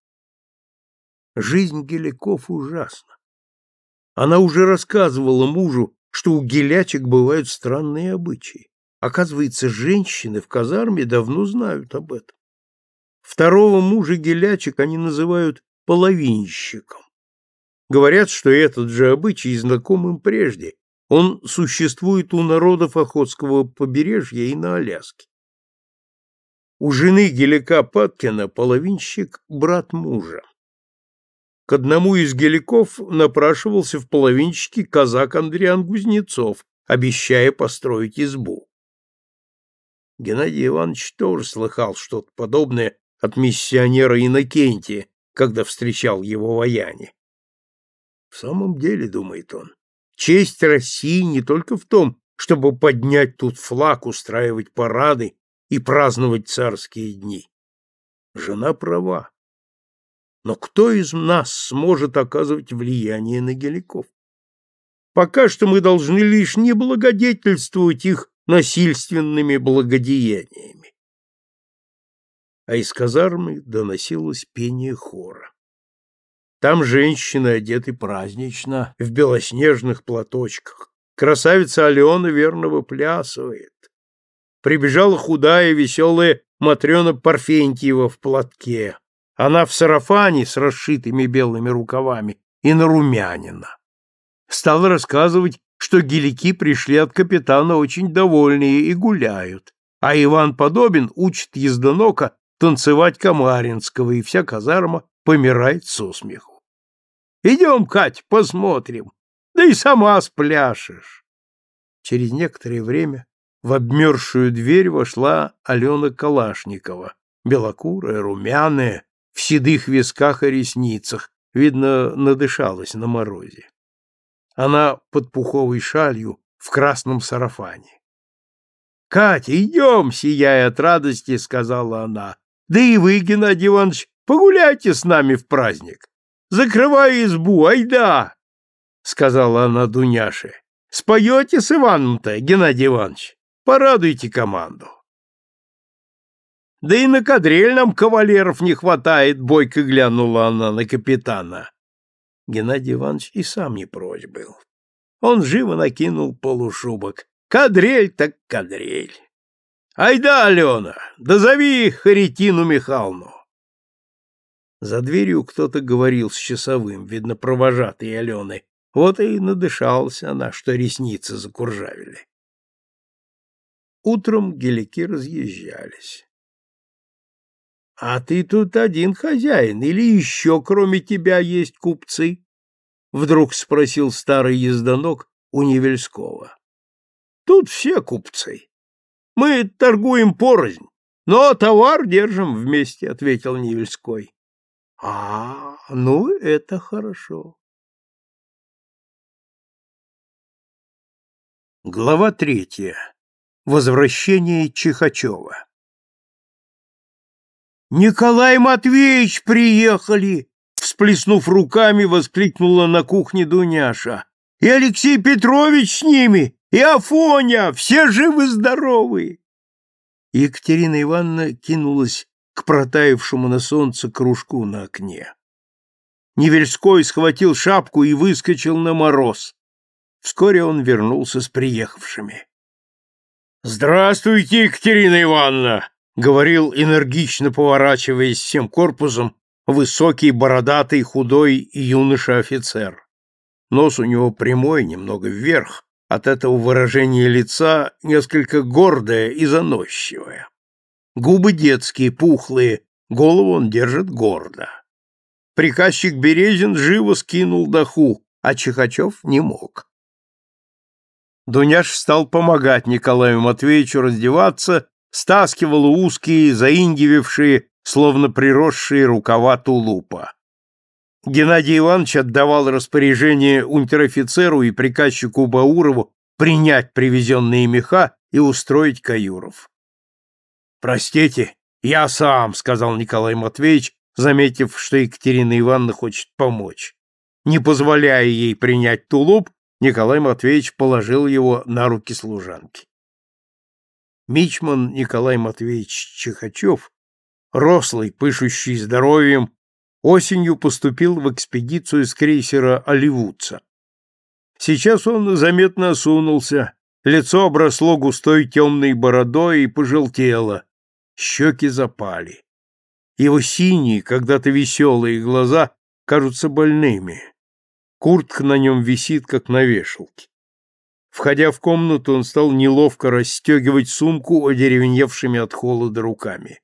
Жизнь геляков ужасна. Она уже рассказывала мужу, что у гелячек бывают странные обычаи. Оказывается, женщины в казарме давно знают об этом. Второго мужа гелячек они называют половинщиком. Говорят, что этот же обычай знаком им прежде. Он существует у народов Охотского побережья и на Аляске. У жены гелика Паткина половинщик – брат мужа. К одному из геликов напрашивался в половинщике казак Андриан Кузнецов, обещая построить избу. Геннадий Иванович тоже слыхал что-то подобное от миссионера Иннокентия, когда встречал его в Аяне. В самом деле, думает он, честь России не только в том, чтобы поднять тут флаг, устраивать парады и праздновать царские дни. Жена права. Но кто из нас сможет оказывать влияние на геликов? Пока что мы должны лишь не благодетельствовать их насильственными благодеяниями а из казармы доносилось пение хора. Там женщины одеты празднично, в белоснежных платочках. Красавица Алена верно выплясывает. Прибежала худая, веселая Матрена Парфентьева в платке. Она в сарафане с расшитыми белыми рукавами и нарумянина. Стала рассказывать, что гелики пришли от капитана очень довольные и гуляют, а Иван Подобин учит ездонока танцевать Комаринского, и вся казарма помирает со смеху. «Идем, Кать, посмотрим, да и сама спляшешь!» Через некоторое время в обмерзшую дверь вошла Алена Калашникова, белокурая, румяная, в седых висках и ресницах, видно, надышалась на морозе. Она под пуховой шалью в красном сарафане. «Катя, идем!» — сияя от радости, сказала она. Да и вы, Геннадий Иванович, погуляйте с нами в праздник. Закрывай избу, айда!» — сказала она Дуняше. «Споете с Иваном-то, Геннадий Иванович? Порадуйте команду!» «Да и на кадрель нам кавалеров не хватает!» — бойко глянула она на капитана. Геннадий Иванович и сам не прочь был. Он живо накинул полушубок. «Кадрель так кадрель!» Айда, Алена, дозови Харитину Михайловну. За дверью кто-то говорил с часовым, видно, провожатый Алены. Вот и надышалась она, что ресницы закуржавили. Утром гелики разъезжались. — А ты тут один хозяин, или еще кроме тебя есть купцы? — вдруг спросил старый езданок у Невельского. — Тут все купцы, мы торгуем порознь, но товар держим вместе, — ответил Невельской. — А, ну это хорошо. Глава третья. Возвращение Чихачева. «Николай Матвеевич приехали!» Всплеснув руками, воскликнула на кухне Дуняша. «И Алексей Петрович с ними! и Афоня, все живы-здоровы!» Екатерина Ивановна кинулась к протаившему на солнце кружку на окне. Невельской схватил шапку и выскочил на мороз. Вскоре он вернулся с приехавшими. «Здравствуйте, Екатерина Ивановна!» — говорил, энергично поворачиваясь всем корпусом, высокий, бородатый, худой юноша-офицер. Нос у него прямой, немного вверх, от этого выражения лица несколько гордое и заносчивое. Губы детские, пухлые, голову он держит гордо. Приказчик Березин живо скинул доху, а Чехачев не мог. Дуняш стал помогать Николаю Матвеевичу раздеваться, стаскивал узкие, заиндивившие, словно приросшие рукава тулупа. Геннадий Иванович отдавал распоряжение унтер-офицеру и приказчику Баурову принять привезенные меха и устроить каюров. «Простите, я сам», — сказал Николай Матвеевич, заметив, что Екатерина Ивановна хочет помочь. Не позволяя ей принять тулуп, Николай Матвеевич положил его на руки служанки. Мичман Николай Матвеевич Чехачев, рослый, пышущий здоровьем осенью поступил в экспедицию с крейсера «Оливудца». Сейчас он заметно осунулся, лицо обросло густой темной бородой и пожелтело, щеки запали. Его синие, когда-то веселые глаза кажутся больными. Куртка на нем висит, как на вешалке. Входя в комнату, он стал неловко расстегивать сумку одеревеневшими от холода руками.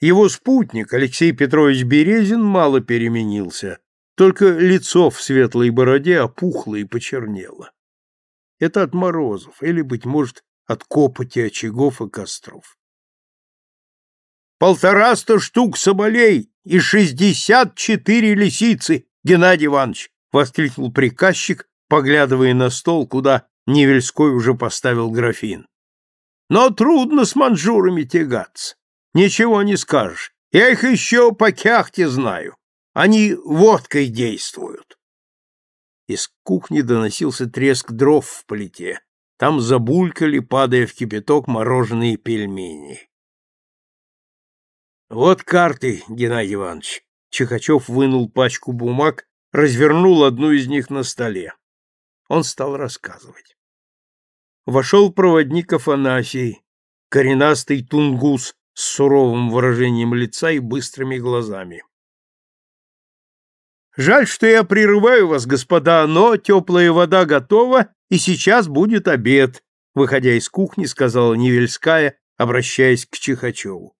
Его спутник, Алексей Петрович Березин, мало переменился, только лицо в светлой бороде опухло и почернело. Это от морозов или, быть может, от копоти очагов и костров. «Полтораста штук соболей и шестьдесят четыре лисицы, Геннадий Иванович!» — воскликнул приказчик, поглядывая на стол, куда Невельской уже поставил графин. «Но трудно с манжурами тягаться. Ничего не скажешь. Я их еще по кяхте знаю. Они водкой действуют. Из кухни доносился треск дров в плите. Там забулькали, падая в кипяток, мороженые пельмени. Вот карты, Геннадий Иванович. Чехачев вынул пачку бумаг, развернул одну из них на столе. Он стал рассказывать. Вошел проводник Афанасий, коренастый тунгус с суровым выражением лица и быстрыми глазами. «Жаль, что я прерываю вас, господа, но теплая вода готова, и сейчас будет обед», выходя из кухни, сказала Невельская, обращаясь к Чихачеву.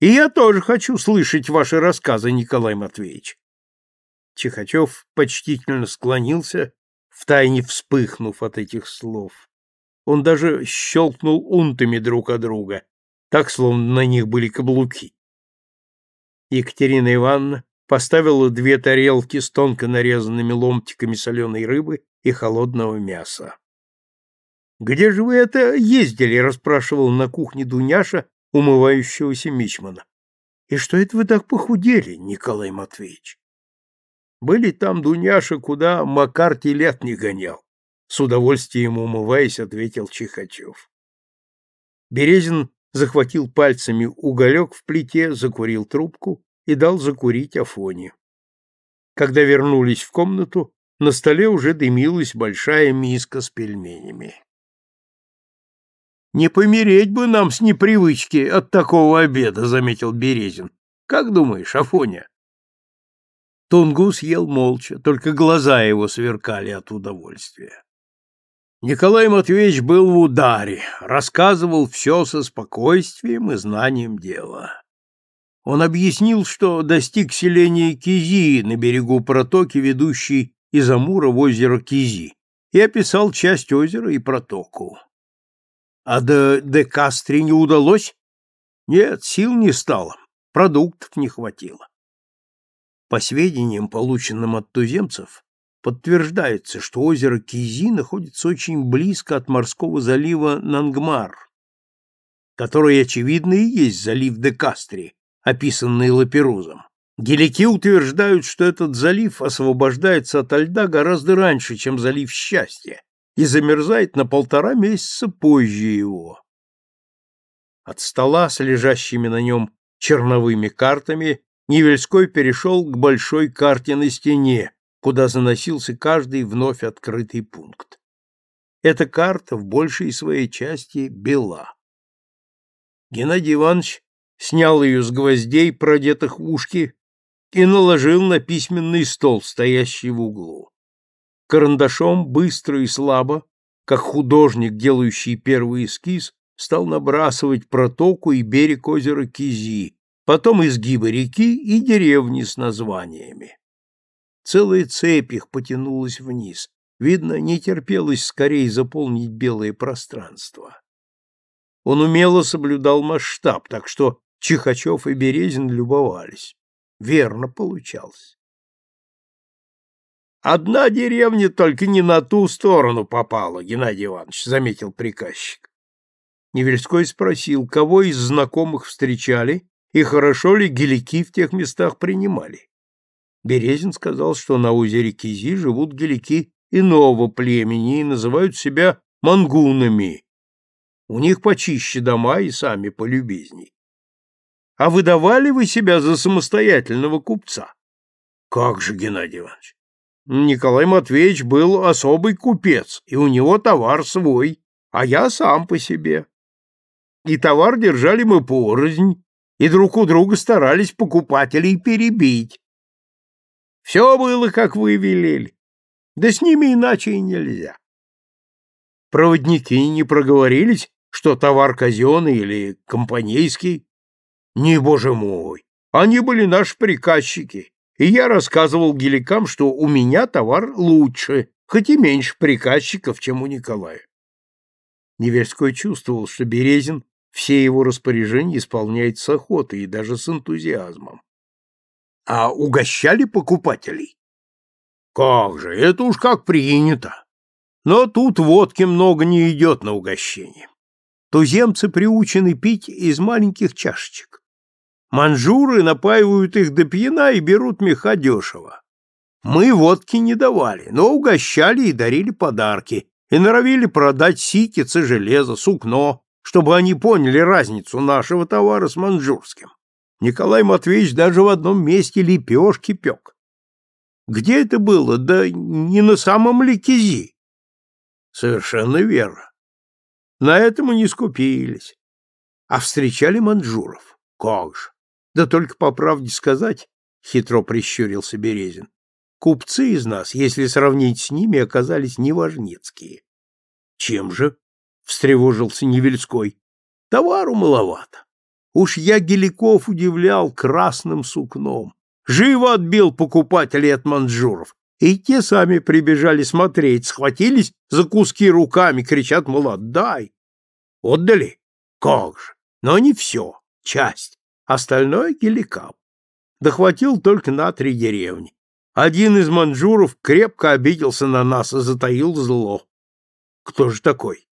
«И я тоже хочу слышать ваши рассказы, Николай Матвеевич». Чихачев почтительно склонился, втайне вспыхнув от этих слов. Он даже щелкнул унтами друг о друга, так, словно на них были каблуки. Екатерина Ивановна поставила две тарелки с тонко нарезанными ломтиками соленой рыбы и холодного мяса. «Где же вы это ездили?» — расспрашивал на кухне Дуняша, умывающегося мичмана. «И что это вы так похудели, Николай Матвеевич?» Были там Дуняша, куда Макар телят не гонял. С удовольствием умываясь, ответил Чихачев. Березин захватил пальцами уголек в плите, закурил трубку и дал закурить Афоне. Когда вернулись в комнату, на столе уже дымилась большая миска с пельменями. «Не помереть бы нам с непривычки от такого обеда», — заметил Березин. «Как думаешь, Афоня?» Тунгус ел молча, только глаза его сверкали от удовольствия. Николай Матвеевич был в ударе, рассказывал все со спокойствием и знанием дела. Он объяснил, что достиг селения Кизи на берегу протоки, ведущей из Амура в озеро Кизи, и описал часть озера и протоку. А до Декастри не удалось? Нет, сил не стало, продуктов не хватило. По сведениям, полученным от туземцев, Подтверждается, что озеро Кизи находится очень близко от морского залива Нангмар, который, очевидно, и есть залив де Кастри, описанный Лаперузом. Гелики утверждают, что этот залив освобождается от льда гораздо раньше, чем залив Счастья, и замерзает на полтора месяца позже его. От стола с лежащими на нем черновыми картами Невельской перешел к большой карте на стене, куда заносился каждый вновь открытый пункт. Эта карта в большей своей части бела. Геннадий Иванович снял ее с гвоздей, продетых в ушки, и наложил на письменный стол, стоящий в углу. Карандашом быстро и слабо, как художник, делающий первый эскиз, стал набрасывать протоку и берег озера Кизи, потом изгибы реки и деревни с названиями. Целая цепь их потянулась вниз. Видно, не терпелось скорее заполнить белое пространство. Он умело соблюдал масштаб, так что Чихачев и Березин любовались. Верно получалось. «Одна деревня только не на ту сторону попала, Геннадий Иванович», — заметил приказчик. Невельской спросил, кого из знакомых встречали и хорошо ли гелики в тех местах принимали. Березин сказал, что на озере Кизи живут гелики иного племени и называют себя мангунами. У них почище дома и сами полюбезней. А выдавали вы себя за самостоятельного купца? Как же, Геннадий Иванович? Николай Матвеевич был особый купец, и у него товар свой, а я сам по себе. И товар держали мы порознь, и друг у друга старались покупателей перебить, все было, как вы велели. Да с ними иначе и нельзя. Проводники не проговорились, что товар казенный или компанейский? Не, боже мой, они были наши приказчики, и я рассказывал геликам, что у меня товар лучше, хоть и меньше приказчиков, чем у Николая. Неверской чувствовал, что Березин все его распоряжения исполняет с охотой и даже с энтузиазмом. А угощали покупателей? Как же, это уж как принято. Но тут водки много не идет на угощение. Туземцы приучены пить из маленьких чашечек. Манжуры напаивают их до пьяна и берут меха дешево. Мы водки не давали, но угощали и дарили подарки, и норовили продать ситицы, железо, сукно, чтобы они поняли разницу нашего товара с манжурским. Николай Матвеевич даже в одном месте лепешки пек. Где это было? Да не на самом ли Совершенно верно. На этом и не скупились. А встречали манжуров. Как же. Да только по правде сказать, хитро прищурился Березин, купцы из нас, если сравнить с ними, оказались неважнецкие. Чем же? Встревожился Невельской. Товару маловато. Уж я Геликов удивлял красным сукном. Живо отбил покупателей от манжуров. И те сами прибежали смотреть, схватились за куски руками, кричат, мол, отдай. Отдали? Как же. Но не все, часть. Остальное геликап. Дохватил только на три деревни. Один из манжуров крепко обиделся на нас и затаил зло. Кто же такой?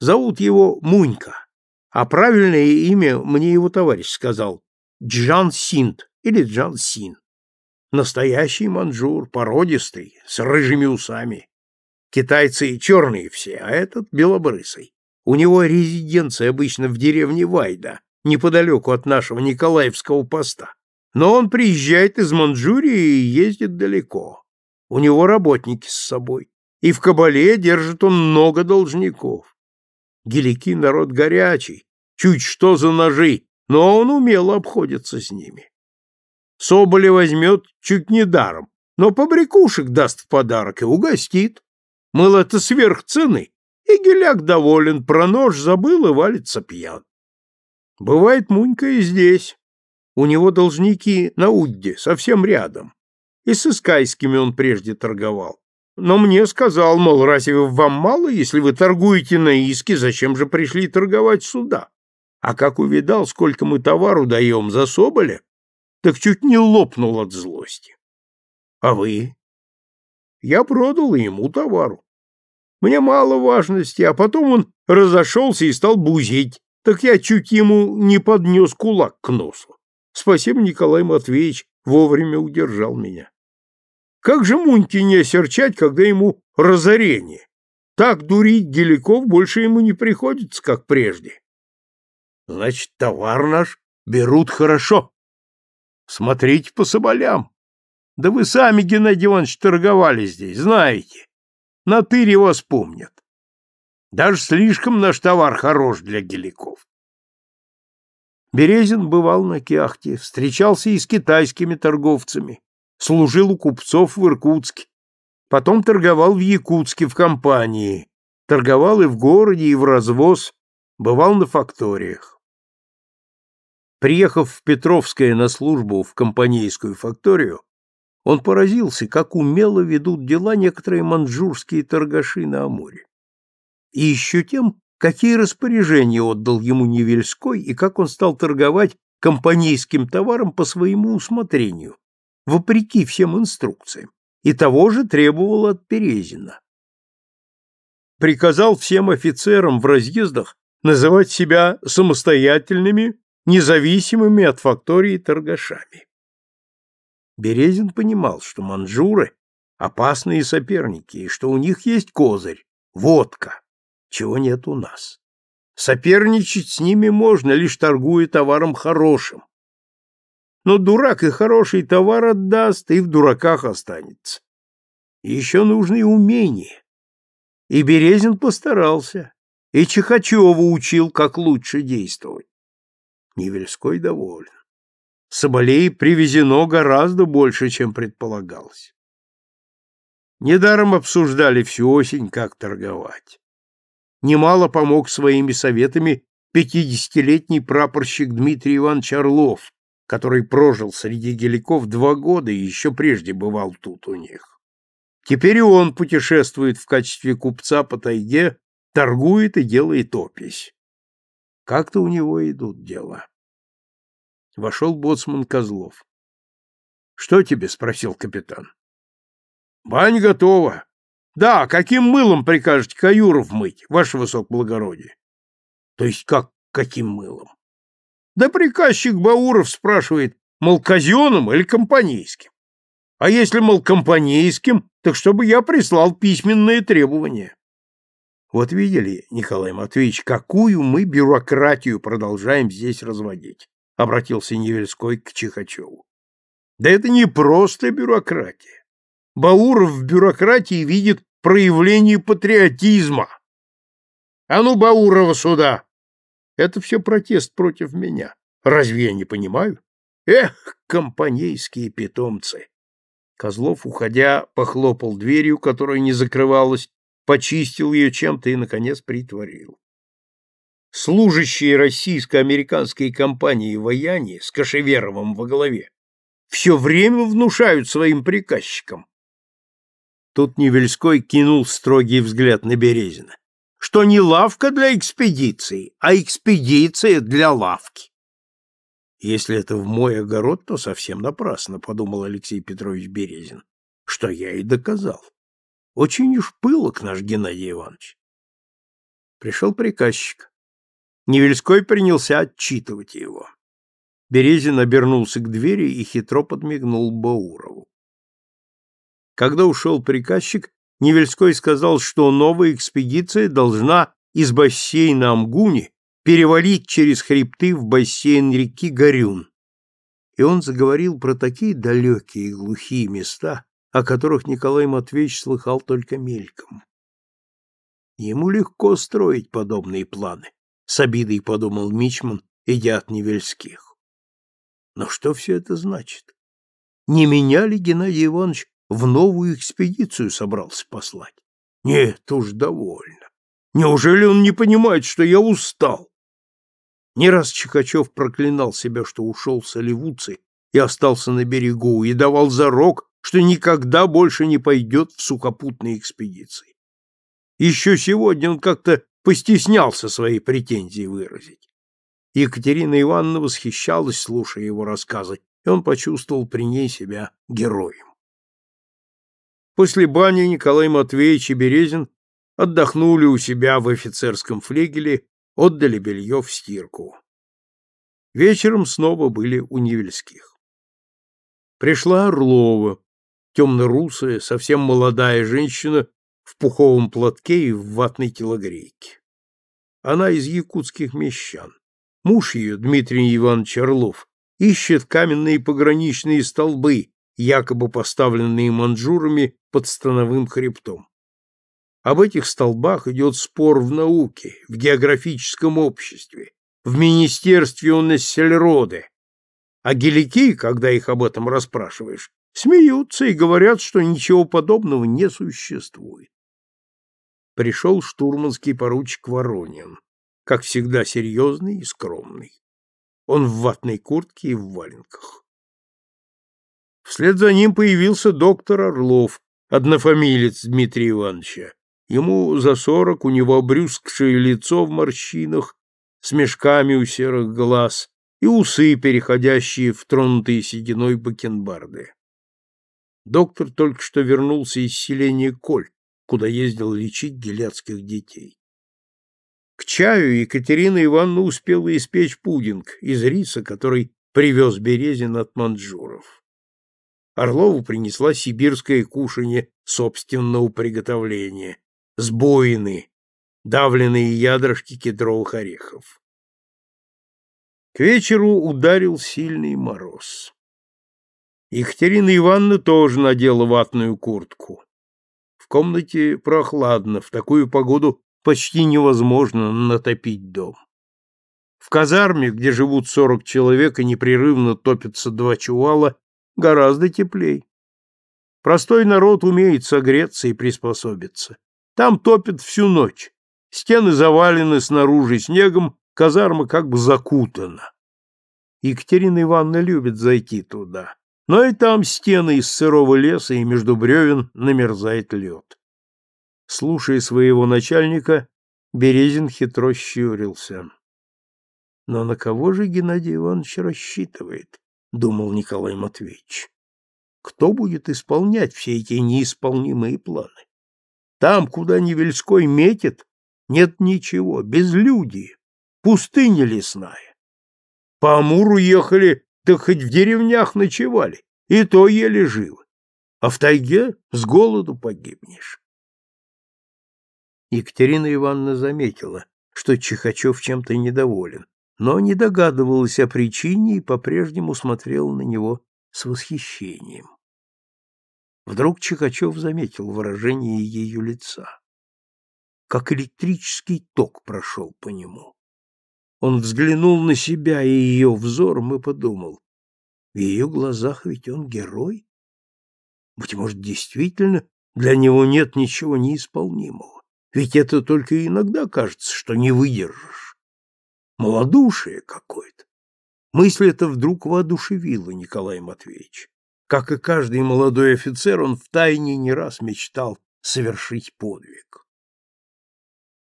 Зовут его Мунька. А правильное имя мне его товарищ сказал – Джан Синт или Джан Син. Настоящий манжур, породистый, с рыжими усами. Китайцы и черные все, а этот белобрысый. У него резиденция обычно в деревне Вайда, неподалеку от нашего Николаевского поста. Но он приезжает из Манчжурии и ездит далеко. У него работники с собой. И в кабале держит он много должников. Гелики — народ горячий, чуть что за ножи, но он умело обходится с ними. Соболи возьмет чуть не даром, но побрякушек даст в подарок и угостит. Мыл это сверх цены, и геляк доволен, про нож забыл и валится пьян. Бывает Мунька и здесь. У него должники на Удде, совсем рядом. И с Искайскими он прежде торговал но мне сказал, мол, разве вам мало, если вы торгуете на иски, зачем же пришли торговать сюда? А как увидал, сколько мы товару даем за Соболя, так чуть не лопнул от злости. А вы? Я продал ему товару. Мне мало важности, а потом он разошелся и стал бузить, так я чуть ему не поднес кулак к носу. Спасибо, Николай Матвеевич, вовремя удержал меня. Как же Муньке не осерчать, когда ему разорение? Так дурить Геликов больше ему не приходится, как прежде. Значит, товар наш берут хорошо. Смотрите по соболям. Да вы сами, Геннадий Иванович, торговали здесь, знаете. На тыре вас помнят. Даже слишком наш товар хорош для геликов. Березин бывал на Киахте, встречался и с китайскими торговцами служил у купцов в Иркутске, потом торговал в Якутске в компании, торговал и в городе, и в развоз, бывал на факториях. Приехав в Петровское на службу в компанейскую факторию, он поразился, как умело ведут дела некоторые манжурские торгаши на Амуре. И еще тем, какие распоряжения отдал ему Невельской и как он стал торговать компанейским товаром по своему усмотрению, вопреки всем инструкциям, и того же требовал от Перезина. Приказал всем офицерам в разъездах называть себя самостоятельными, независимыми от фактории торгашами. Березин понимал, что манжуры — опасные соперники, и что у них есть козырь — водка, чего нет у нас. Соперничать с ними можно, лишь торгуя товаром хорошим, но дурак и хороший товар отдаст, и в дураках останется. Еще нужны умения. И Березин постарался, и Чехачева учил, как лучше действовать. Невельской доволен. Соболей привезено гораздо больше, чем предполагалось. Недаром обсуждали всю осень, как торговать. Немало помог своими советами пятидесятилетний прапорщик Дмитрий Иванович Орлов, который прожил среди геликов два года и еще прежде бывал тут у них. Теперь и он путешествует в качестве купца по тайге, торгует и делает опись. Как-то у него идут дела. Вошел боцман Козлов. — Что тебе? — спросил капитан. — Бань готова. — Да, каким мылом прикажете каюров мыть, ваше высокоблагородие? — То есть как каким мылом? Да приказчик Бауров спрашивает, мол, казенным или компанейским. А если, мол, компанейским, так чтобы я прислал письменные требования. Вот видели, Николай Матвеевич, какую мы бюрократию продолжаем здесь разводить, обратился Невельской к Чихачеву. Да это не просто бюрократия. Бауров в бюрократии видит проявление патриотизма. А ну, Баурова сюда! Это все протест против меня. Разве я не понимаю? Эх, компанейские питомцы! Козлов, уходя, похлопал дверью, которая не закрывалась, почистил ее чем-то и, наконец, притворил. Служащие российско-американской компании «Вояне» с Кашеверовым во главе все время внушают своим приказчикам. Тут Невельской кинул строгий взгляд на Березина что не лавка для экспедиции, а экспедиция для лавки. Если это в мой огород, то совсем напрасно, подумал Алексей Петрович Березин, что я и доказал. Очень уж пылок наш Геннадий Иванович. Пришел приказчик. Невельской принялся отчитывать его. Березин обернулся к двери и хитро подмигнул Баурову. Когда ушел приказчик, Невельской сказал, что новая экспедиция должна из бассейна Амгуни перевалить через хребты в бассейн реки Горюн. И он заговорил про такие далекие и глухие места, о которых Николай Матвеевич слыхал только мельком. Ему легко строить подобные планы, с обидой подумал Мичман, идя от Невельских. Но что все это значит? Не меня ли Геннадий Иванович в новую экспедицию собрался послать. Нет, уж довольно. Неужели он не понимает, что я устал? Не раз Чикачев проклинал себя, что ушел с Оливуцы и остался на берегу, и давал зарок, что никогда больше не пойдет в сухопутные экспедиции. Еще сегодня он как-то постеснялся свои претензии выразить. Екатерина Ивановна восхищалась, слушая его рассказы, и он почувствовал при ней себя героем. После бани Николай Матвеевич и Березин отдохнули у себя в офицерском флигеле, отдали белье в стирку. Вечером снова были у Невельских. Пришла Орлова, темно-русая, совсем молодая женщина в пуховом платке и в ватной телогрейке. Она из якутских мещан. Муж ее, Дмитрий Иванович Орлов, ищет каменные пограничные столбы, якобы поставленные манжурами под становым хребтом. Об этих столбах идет спор в науке, в географическом обществе, в министерстве у Нессельроде. А гелики, когда их об этом расспрашиваешь, смеются и говорят, что ничего подобного не существует. Пришел штурманский поручик Воронин, как всегда серьезный и скромный. Он в ватной куртке и в валенках. Вслед за ним появился доктор Орлов, однофамилец Дмитрия Ивановича. Ему за сорок, у него обрюзгшее лицо в морщинах, с мешками у серых глаз и усы, переходящие в тронутые сединой бакенбарды. Доктор только что вернулся из селения Коль, куда ездил лечить гиляцких детей. К чаю Екатерина Ивановна успела испечь пудинг из риса, который привез Березин от манджуров. Орлову принесла сибирское кушанье собственного приготовления, сбоины, давленные ядрышки кедровых орехов. К вечеру ударил сильный мороз. Екатерина Ивановна тоже надела ватную куртку. В комнате прохладно, в такую погоду почти невозможно натопить дом. В казарме, где живут сорок человек и непрерывно топятся два чувала, гораздо теплей. Простой народ умеет согреться и приспособиться. Там топят всю ночь. Стены завалены снаружи снегом, казарма как бы закутана. Екатерина Ивановна любит зайти туда. Но и там стены из сырого леса и между бревен намерзает лед. Слушая своего начальника, Березин хитро щурился. Но на кого же Геннадий Иванович рассчитывает? — думал Николай Матвеевич. Кто будет исполнять все эти неисполнимые планы? Там, куда Невельской метит, нет ничего, безлюдие, пустыня лесная. По Амуру ехали, да хоть в деревнях ночевали, и то еле живы. А в тайге с голоду погибнешь. Екатерина Ивановна заметила, что Чехачев чем-то недоволен, но не догадывалась о причине и по-прежнему смотрела на него с восхищением. Вдруг Чикачев заметил выражение ее лица. Как электрический ток прошел по нему. Он взглянул на себя и ее взором и подумал, в ее глазах ведь он герой. Быть может, действительно, для него нет ничего неисполнимого, ведь это только иногда кажется, что не выдержишь. Молодушие какое-то. Мысль эта вдруг воодушевила Николая Матвеевича. Как и каждый молодой офицер, он втайне не раз мечтал совершить подвиг.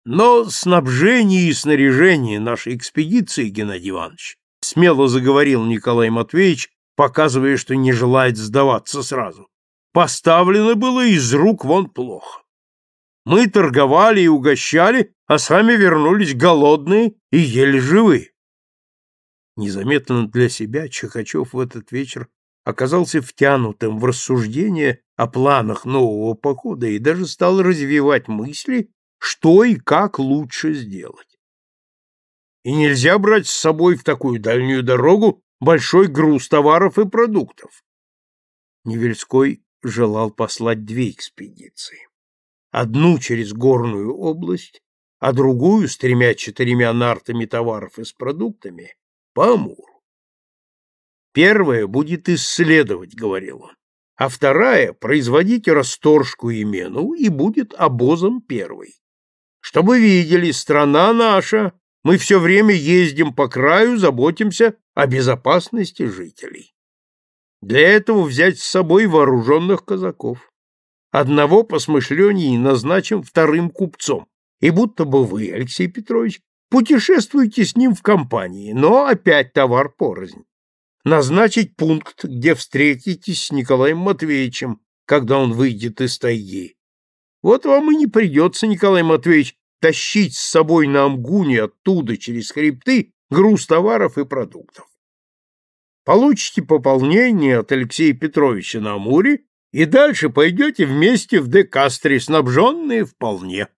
Но снабжение и снаряжение нашей экспедиции, Геннадий Иванович, смело заговорил Николай Матвеевич, показывая, что не желает сдаваться сразу, поставлено было из рук вон плохо. Мы торговали и угощали, а сами вернулись голодные и еле живы. Незаметно для себя Чехачев в этот вечер оказался втянутым в рассуждение о планах нового похода и даже стал развивать мысли, что и как лучше сделать. И нельзя брать с собой в такую дальнюю дорогу большой груз товаров и продуктов. Невельской желал послать две экспедиции одну через горную область, а другую с тремя-четырьмя нартами товаров и с продуктами по Амуру. Первая будет исследовать, говорил он, а вторая – производить расторжку имену и будет обозом первой. Чтобы видели, страна наша, мы все время ездим по краю, заботимся о безопасности жителей. Для этого взять с собой вооруженных казаков одного посмышлений назначим вторым купцом, и будто бы вы, Алексей Петрович, путешествуете с ним в компании, но опять товар порознь. Назначить пункт, где встретитесь с Николаем Матвеевичем, когда он выйдет из тайги. Вот вам и не придется, Николай Матвеевич, тащить с собой на Амгуне оттуда через хребты груз товаров и продуктов. Получите пополнение от Алексея Петровича на Амуре и дальше пойдете вместе в Декастре, снабженные вполне.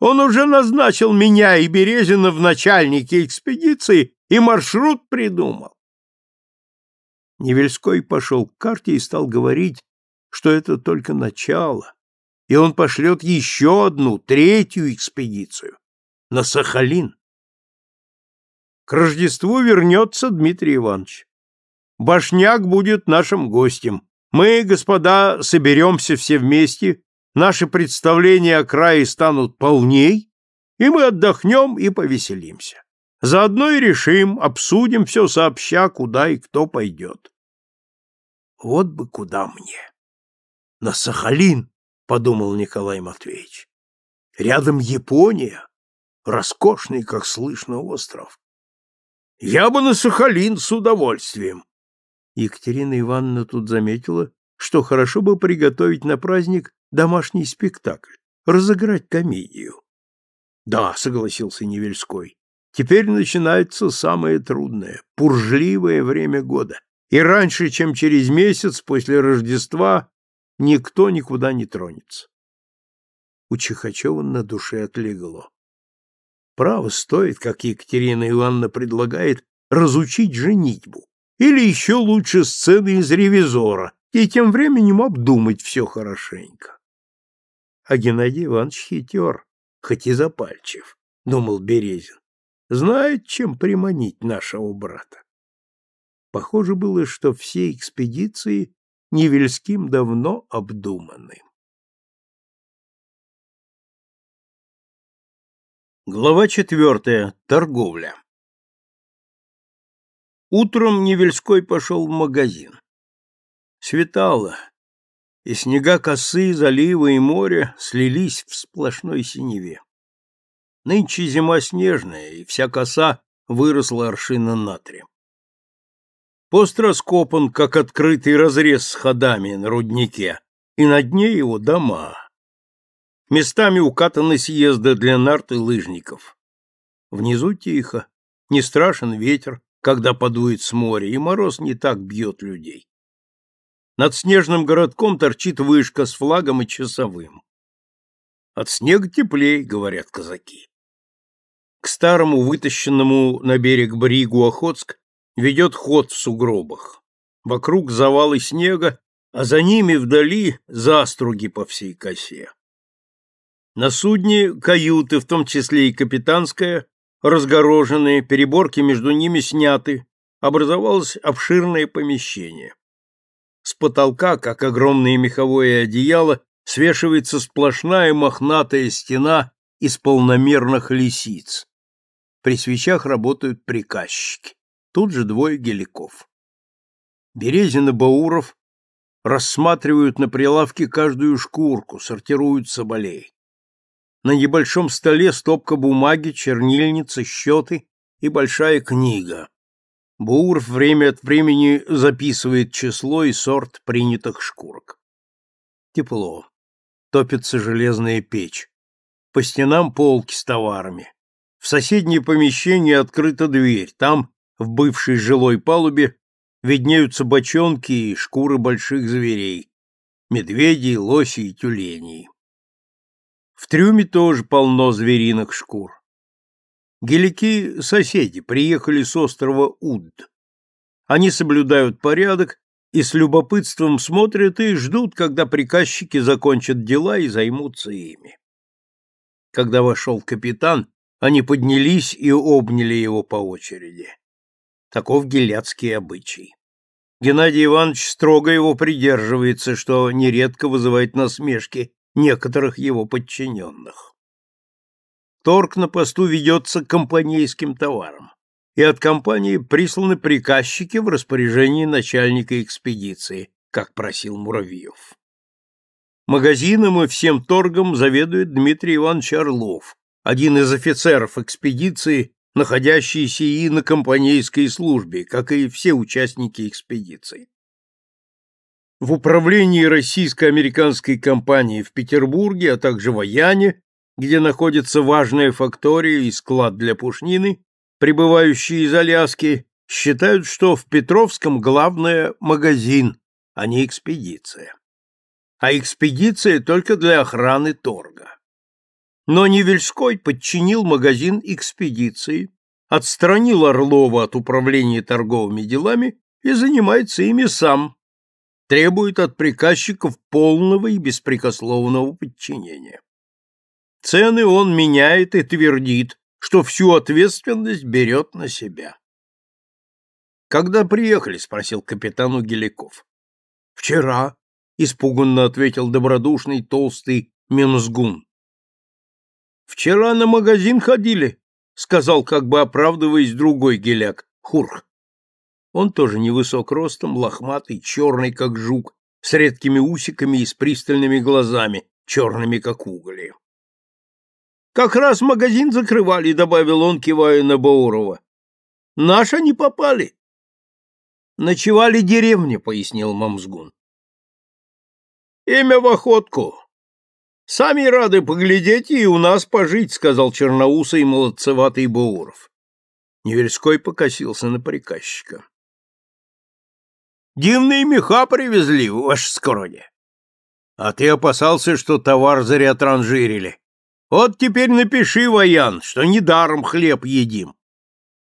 Он уже назначил меня и Березина в начальнике экспедиции и маршрут придумал. Невельской пошел к карте и стал говорить, что это только начало, и он пошлет еще одну, третью экспедицию на Сахалин. К Рождеству вернется Дмитрий Иванович. Башняк будет нашим гостем. Мы, господа, соберемся все вместе, наши представления о крае станут полней, и мы отдохнем и повеселимся. Заодно и решим, обсудим все сообща, куда и кто пойдет. Вот бы куда мне. На Сахалин, подумал Николай Матвеевич. Рядом Япония, роскошный, как слышно, остров. Я бы на Сахалин с удовольствием, Екатерина Ивановна тут заметила, что хорошо бы приготовить на праздник домашний спектакль, разыграть комедию. Да, согласился Невельской. Теперь начинается самое трудное, пуржливое время года. И раньше, чем через месяц после Рождества, никто никуда не тронется. У Чихачева на душе отлегло. Право стоит, как Екатерина Ивановна предлагает, разучить женитьбу, или еще лучше сцены из «Ревизора», и тем временем обдумать все хорошенько. А Геннадий Иванович хитер, хоть и запальчив, — думал Березин. Знает, чем приманить нашего брата. Похоже было, что все экспедиции Невельским давно обдуманы. Глава четвертая. Торговля. Утром Невельской пошел в магазин. Светало, и снега косы, залива и море слились в сплошной синеве. Нынче зима снежная, и вся коса выросла аршина натри. Пост раскопан, как открытый разрез с ходами на руднике, и на дне его дома. Местами укатаны съезды для нарты лыжников. Внизу тихо, не страшен ветер, когда подует с моря, и мороз не так бьет людей. Над снежным городком торчит вышка с флагом и часовым. От снега теплей, говорят казаки. К старому вытащенному на берег Бригу Охотск ведет ход в сугробах. Вокруг завалы снега, а за ними вдали заструги по всей косе. На судне каюты, в том числе и капитанская, разгорожены, переборки между ними сняты, образовалось обширное помещение. С потолка, как огромное меховое одеяло, свешивается сплошная мохнатая стена из полномерных лисиц. При свечах работают приказчики. Тут же двое геликов. Березин и Бауров рассматривают на прилавке каждую шкурку, сортируют соболей. На небольшом столе стопка бумаги, чернильница, счеты и большая книга. Буур время от времени записывает число и сорт принятых шкурок. Тепло. Топится железная печь. По стенам полки с товарами. В соседнее помещение открыта дверь. Там, в бывшей жилой палубе, виднеются бочонки и шкуры больших зверей. Медведей, лоси и тюленей. В трюме тоже полно звериных шкур. Гелики — соседи, приехали с острова Уд. Они соблюдают порядок и с любопытством смотрят и ждут, когда приказчики закончат дела и займутся ими. Когда вошел капитан, они поднялись и обняли его по очереди. Таков геляцкий обычай. Геннадий Иванович строго его придерживается, что нередко вызывает насмешки некоторых его подчиненных. Торг на посту ведется компанейским товаром, и от компании присланы приказчики в распоряжении начальника экспедиции, как просил Муравьев. Магазином и всем торгом заведует Дмитрий Иванович Орлов, один из офицеров экспедиции, находящийся и на компанейской службе, как и все участники экспедиции. В управлении российско-американской компании в Петербурге, а также в Аяне, где находится важная фактория и склад для пушнины, прибывающие из Аляски, считают, что в Петровском главное магазин, а не экспедиция. А экспедиция только для охраны торга. Но Невельской подчинил магазин экспедиции, отстранил Орлова от управления торговыми делами и занимается ими сам, требует от приказчиков полного и беспрекословного подчинения. Цены он меняет и твердит, что всю ответственность берет на себя. «Когда приехали?» — спросил капитану Геликов. «Вчера», — испуганно ответил добродушный толстый Минзгун. «Вчера на магазин ходили», — сказал, как бы оправдываясь, другой геляк, Хурх. Он тоже невысок ростом, лохматый, черный, как жук, с редкими усиками и с пристальными глазами, черными, как угли. «Как раз магазин закрывали», — добавил он, кивая на Баурова. «Наши не попали». «Ночевали деревне», — пояснил Мамзгун. «Имя в охотку. Сами рады поглядеть и у нас пожить», — сказал черноусый молодцеватый Бауров. Неверской покосился на приказчика. Дивные меха привезли, ваше скородие. А ты опасался, что товар зря транжирили. Вот теперь напиши, Воян, что недаром хлеб едим.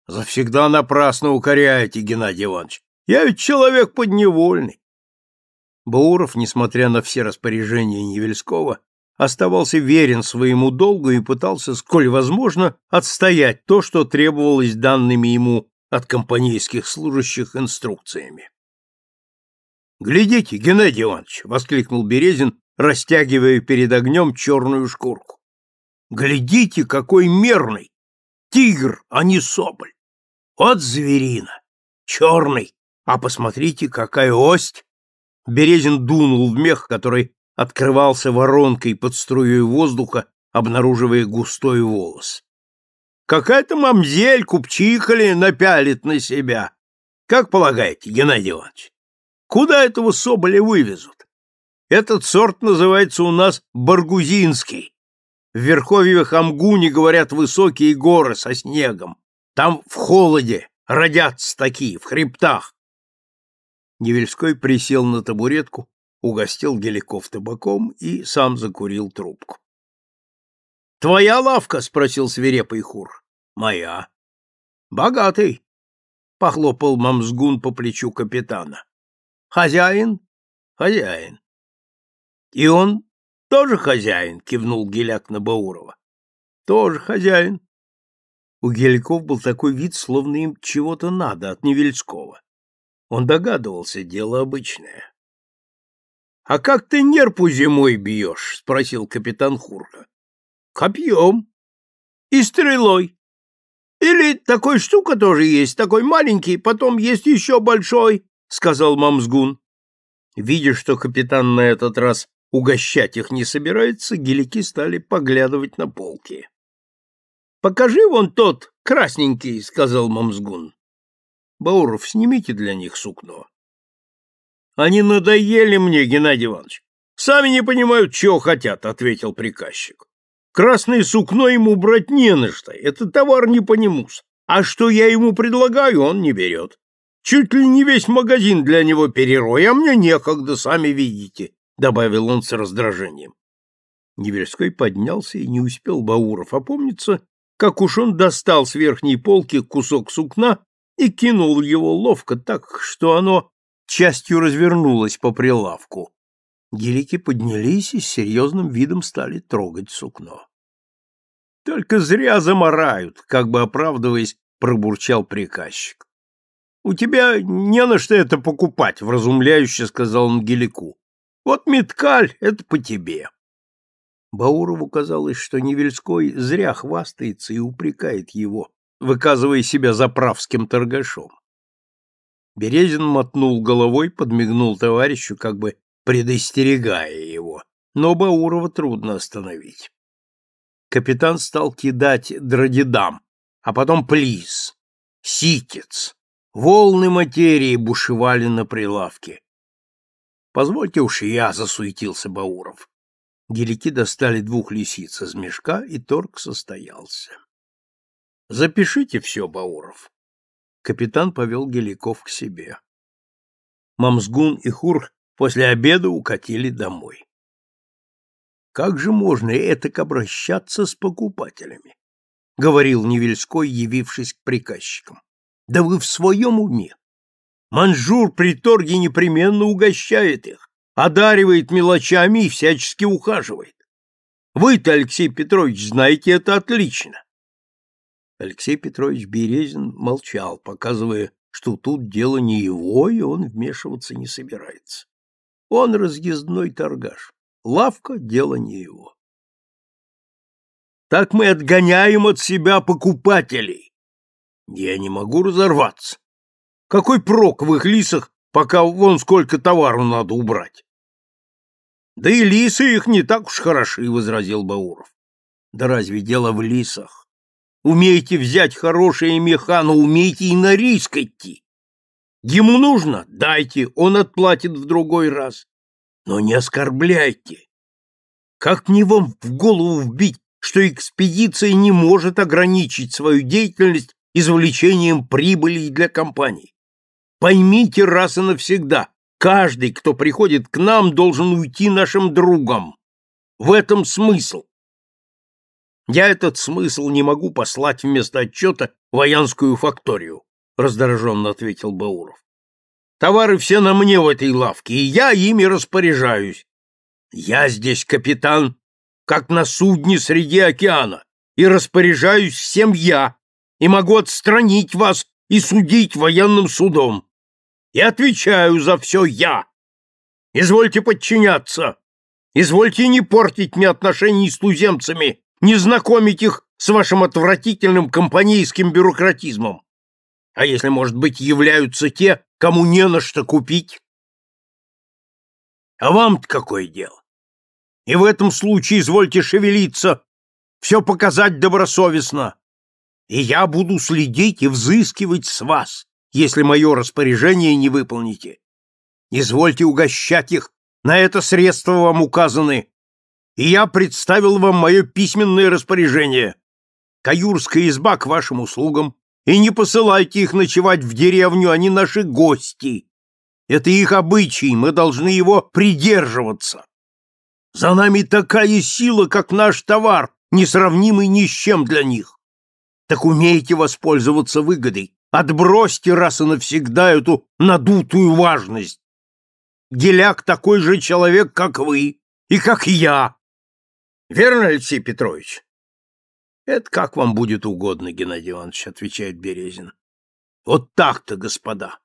Завсегда напрасно укоряете, Геннадий Иванович. Я ведь человек подневольный. Бауров, несмотря на все распоряжения Невельского, оставался верен своему долгу и пытался, сколь возможно, отстоять то, что требовалось данными ему от компанейских служащих инструкциями. «Глядите, Геннадий Иванович!» — воскликнул Березин, растягивая перед огнем черную шкурку. «Глядите, какой мерный! Тигр, а не соболь! Вот зверина! Черный! А посмотрите, какая ость!» Березин дунул в мех, который открывался воронкой под струей воздуха, обнаруживая густой волос. «Какая-то мамзель купчихали напялит на себя! Как полагаете, Геннадий Иванович?» Куда этого соболя вывезут? Этот сорт называется у нас баргузинский. В верховьях Амгуни, говорят, высокие горы со снегом. Там в холоде родятся такие, в хребтах. Невельской присел на табуретку, угостил Геликов табаком и сам закурил трубку. — Твоя лавка? — спросил свирепый хур. — Моя. — Богатый, — похлопал Мамзгун по плечу капитана. Хозяин? Хозяин. И он тоже хозяин, кивнул Геляк на Баурова. Тоже хозяин. У Геляков был такой вид, словно им чего-то надо от Невельского. Он догадывался, дело обычное. — А как ты нерпу зимой бьешь? — спросил капитан Хурка. — Копьем. И стрелой. Или такой штука тоже есть, такой маленький, потом есть еще большой сказал Мамсгун. Видя, что капитан на этот раз угощать их не собирается, гелики стали поглядывать на полки. «Покажи вон тот, красненький», — сказал Мамсгун. «Бауров, снимите для них сукно». «Они надоели мне, Геннадий Иванович. Сами не понимают, чего хотят», — ответил приказчик. «Красное сукно ему брать не на что, это товар не по нему. А что я ему предлагаю, он не берет. Чуть ли не весь магазин для него перерой, а мне некогда, сами видите, — добавил он с раздражением. Неверской поднялся и не успел Бауров опомниться, как уж он достал с верхней полки кусок сукна и кинул его ловко так, что оно частью развернулось по прилавку. Гелики поднялись и с серьезным видом стали трогать сукно. — Только зря заморают, — как бы оправдываясь, пробурчал приказчик. «У тебя не на что это покупать», — вразумляюще сказал Ангелику. «Вот меткаль — это по тебе». Баурову казалось, что Невельской зря хвастается и упрекает его, выказывая себя заправским торгашом. Березин мотнул головой, подмигнул товарищу, как бы предостерегая его, но Баурова трудно остановить. Капитан стал кидать драдидам, а потом плиз, ситец, Волны материи бушевали на прилавке. «Позвольте уж я», — засуетился Бауров. Гелики достали двух лисиц из мешка, и торг состоялся. «Запишите все, Бауров». Капитан повел Геликов к себе. Мамсгун и Хур после обеда укатили домой. «Как же можно этак обращаться с покупателями?» — говорил Невельской, явившись к приказчикам. Да вы в своем уме? Манжур при торге непременно угощает их, одаривает мелочами и всячески ухаживает. Вы-то, Алексей Петрович, знаете это отлично. Алексей Петрович Березин молчал, показывая, что тут дело не его, и он вмешиваться не собирается. Он разъездной торгаш. Лавка — дело не его. Так мы отгоняем от себя покупателей, я не могу разорваться. Какой прок в их лисах, пока вон сколько товару надо убрать? Да и лисы их не так уж хороши, — возразил Бауров. Да разве дело в лисах? Умеете взять хорошие меха, но умеете и на риск идти. Ему нужно — дайте, он отплатит в другой раз. Но не оскорбляйте. Как мне вам в голову вбить, что экспедиция не может ограничить свою деятельность извлечением прибыли для компаний. Поймите раз и навсегда, каждый, кто приходит к нам, должен уйти нашим другом. В этом смысл. Я этот смысл не могу послать вместо отчета в Аянскую факторию, раздраженно ответил Бауров. Товары все на мне в этой лавке, и я ими распоряжаюсь. Я здесь капитан, как на судне среди океана, и распоряжаюсь всем я, и могу отстранить вас и судить военным судом. И отвечаю за все я. Извольте подчиняться. Извольте не портить мне отношений с туземцами, не знакомить их с вашим отвратительным компанейским бюрократизмом. А если, может быть, являются те, кому не на что купить? А вам-то какое дело? И в этом случае извольте шевелиться, все показать добросовестно, и я буду следить и взыскивать с вас, если мое распоряжение не выполните. Извольте угощать их, на это средства вам указаны, и я представил вам мое письменное распоряжение. Каюрская изба к вашим услугам, и не посылайте их ночевать в деревню, они наши гости. Это их обычай, мы должны его придерживаться. За нами такая сила, как наш товар, несравнимый ни с чем для них. Так умейте воспользоваться выгодой. Отбросьте раз и навсегда эту надутую важность. Геляк такой же человек, как вы и как я. Верно, Алексей Петрович? Это как вам будет угодно, Геннадий Иванович, отвечает Березин. Вот так-то, господа.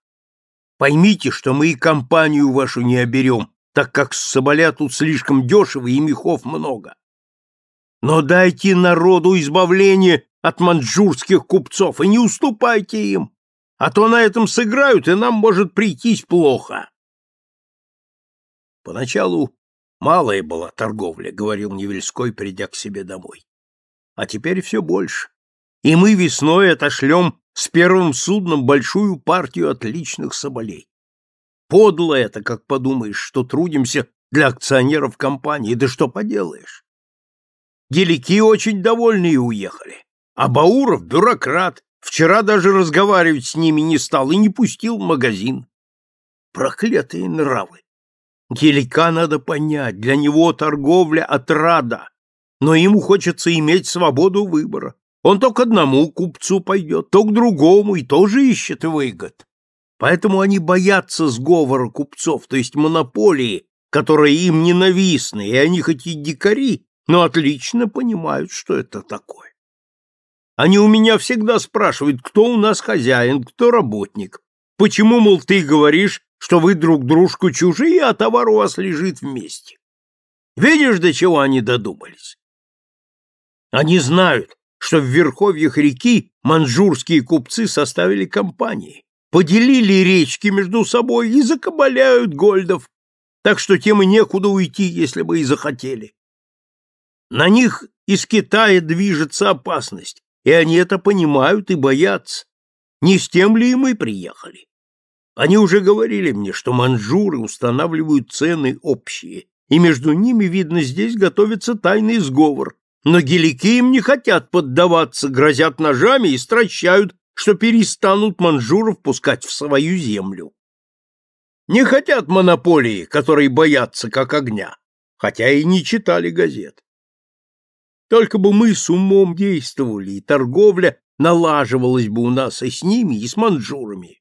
Поймите, что мы и компанию вашу не оберем, так как с соболя тут слишком дешево и мехов много. Но дайте народу избавление от маньчжурских купцов и не уступайте им, а то на этом сыграют, и нам может прийтись плохо. Поначалу малая была торговля, говорил Невельской, придя к себе домой. А теперь все больше. И мы весной отошлем с первым судном большую партию отличных соболей. Подло это, как подумаешь, что трудимся для акционеров компании, да что поделаешь. Гелики очень довольны и уехали. А Бауров бюрократ, вчера даже разговаривать с ними не стал и не пустил в магазин. Проклятые нравы! Гелика надо понять, для него торговля — отрада, но ему хочется иметь свободу выбора. Он то к одному купцу пойдет, то к другому и тоже ищет выгод. Поэтому они боятся сговора купцов, то есть монополии, которые им ненавистны, и они хоть и дикари, но отлично понимают, что это такое. Они у меня всегда спрашивают, кто у нас хозяин, кто работник. Почему, мол, ты говоришь, что вы друг дружку чужие, а товар у вас лежит вместе? Видишь, до чего они додумались? Они знают, что в верховьях реки манжурские купцы составили компании, поделили речки между собой и закабаляют гольдов, так что тем и некуда уйти, если бы и захотели. На них из Китая движется опасность, и они это понимают и боятся. Не с тем ли и мы приехали? Они уже говорили мне, что манжуры устанавливают цены общие, и между ними, видно, здесь готовится тайный сговор. Но гелики им не хотят поддаваться, грозят ножами и стращают, что перестанут манжуров пускать в свою землю. Не хотят монополии, которые боятся как огня, хотя и не читали газет. Только бы мы с умом действовали, и торговля налаживалась бы у нас и с ними, и с манжурами.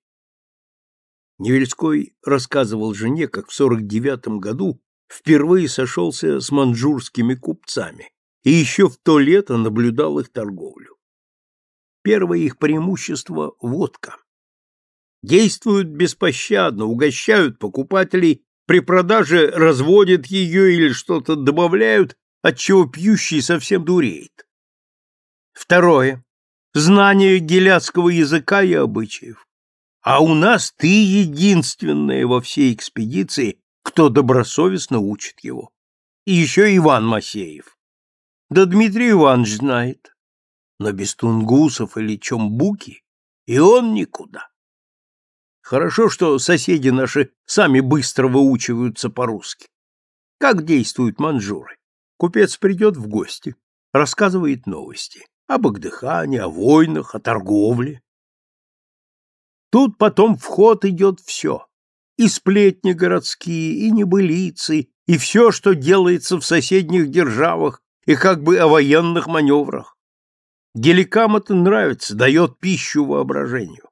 Невельской рассказывал жене, как в сорок девятом году впервые сошелся с манжурскими купцами и еще в то лето наблюдал их торговлю. Первое их преимущество – водка. Действуют беспощадно, угощают покупателей, при продаже разводят ее или что-то добавляют, отчего пьющий совсем дуреет. Второе. Знание геляцкого языка и обычаев. А у нас ты единственная во всей экспедиции, кто добросовестно учит его. И еще Иван Масеев. Да Дмитрий Иванович знает. Но без тунгусов или чомбуки и он никуда. Хорошо, что соседи наши сами быстро выучиваются по-русски. Как действуют манжуры? Купец придет в гости, рассказывает новости об Агдыхане, о войнах, о торговле. Тут потом в ход идет все. И сплетни городские, и небылицы, и все, что делается в соседних державах, и как бы о военных маневрах. Геликам это нравится, дает пищу воображению.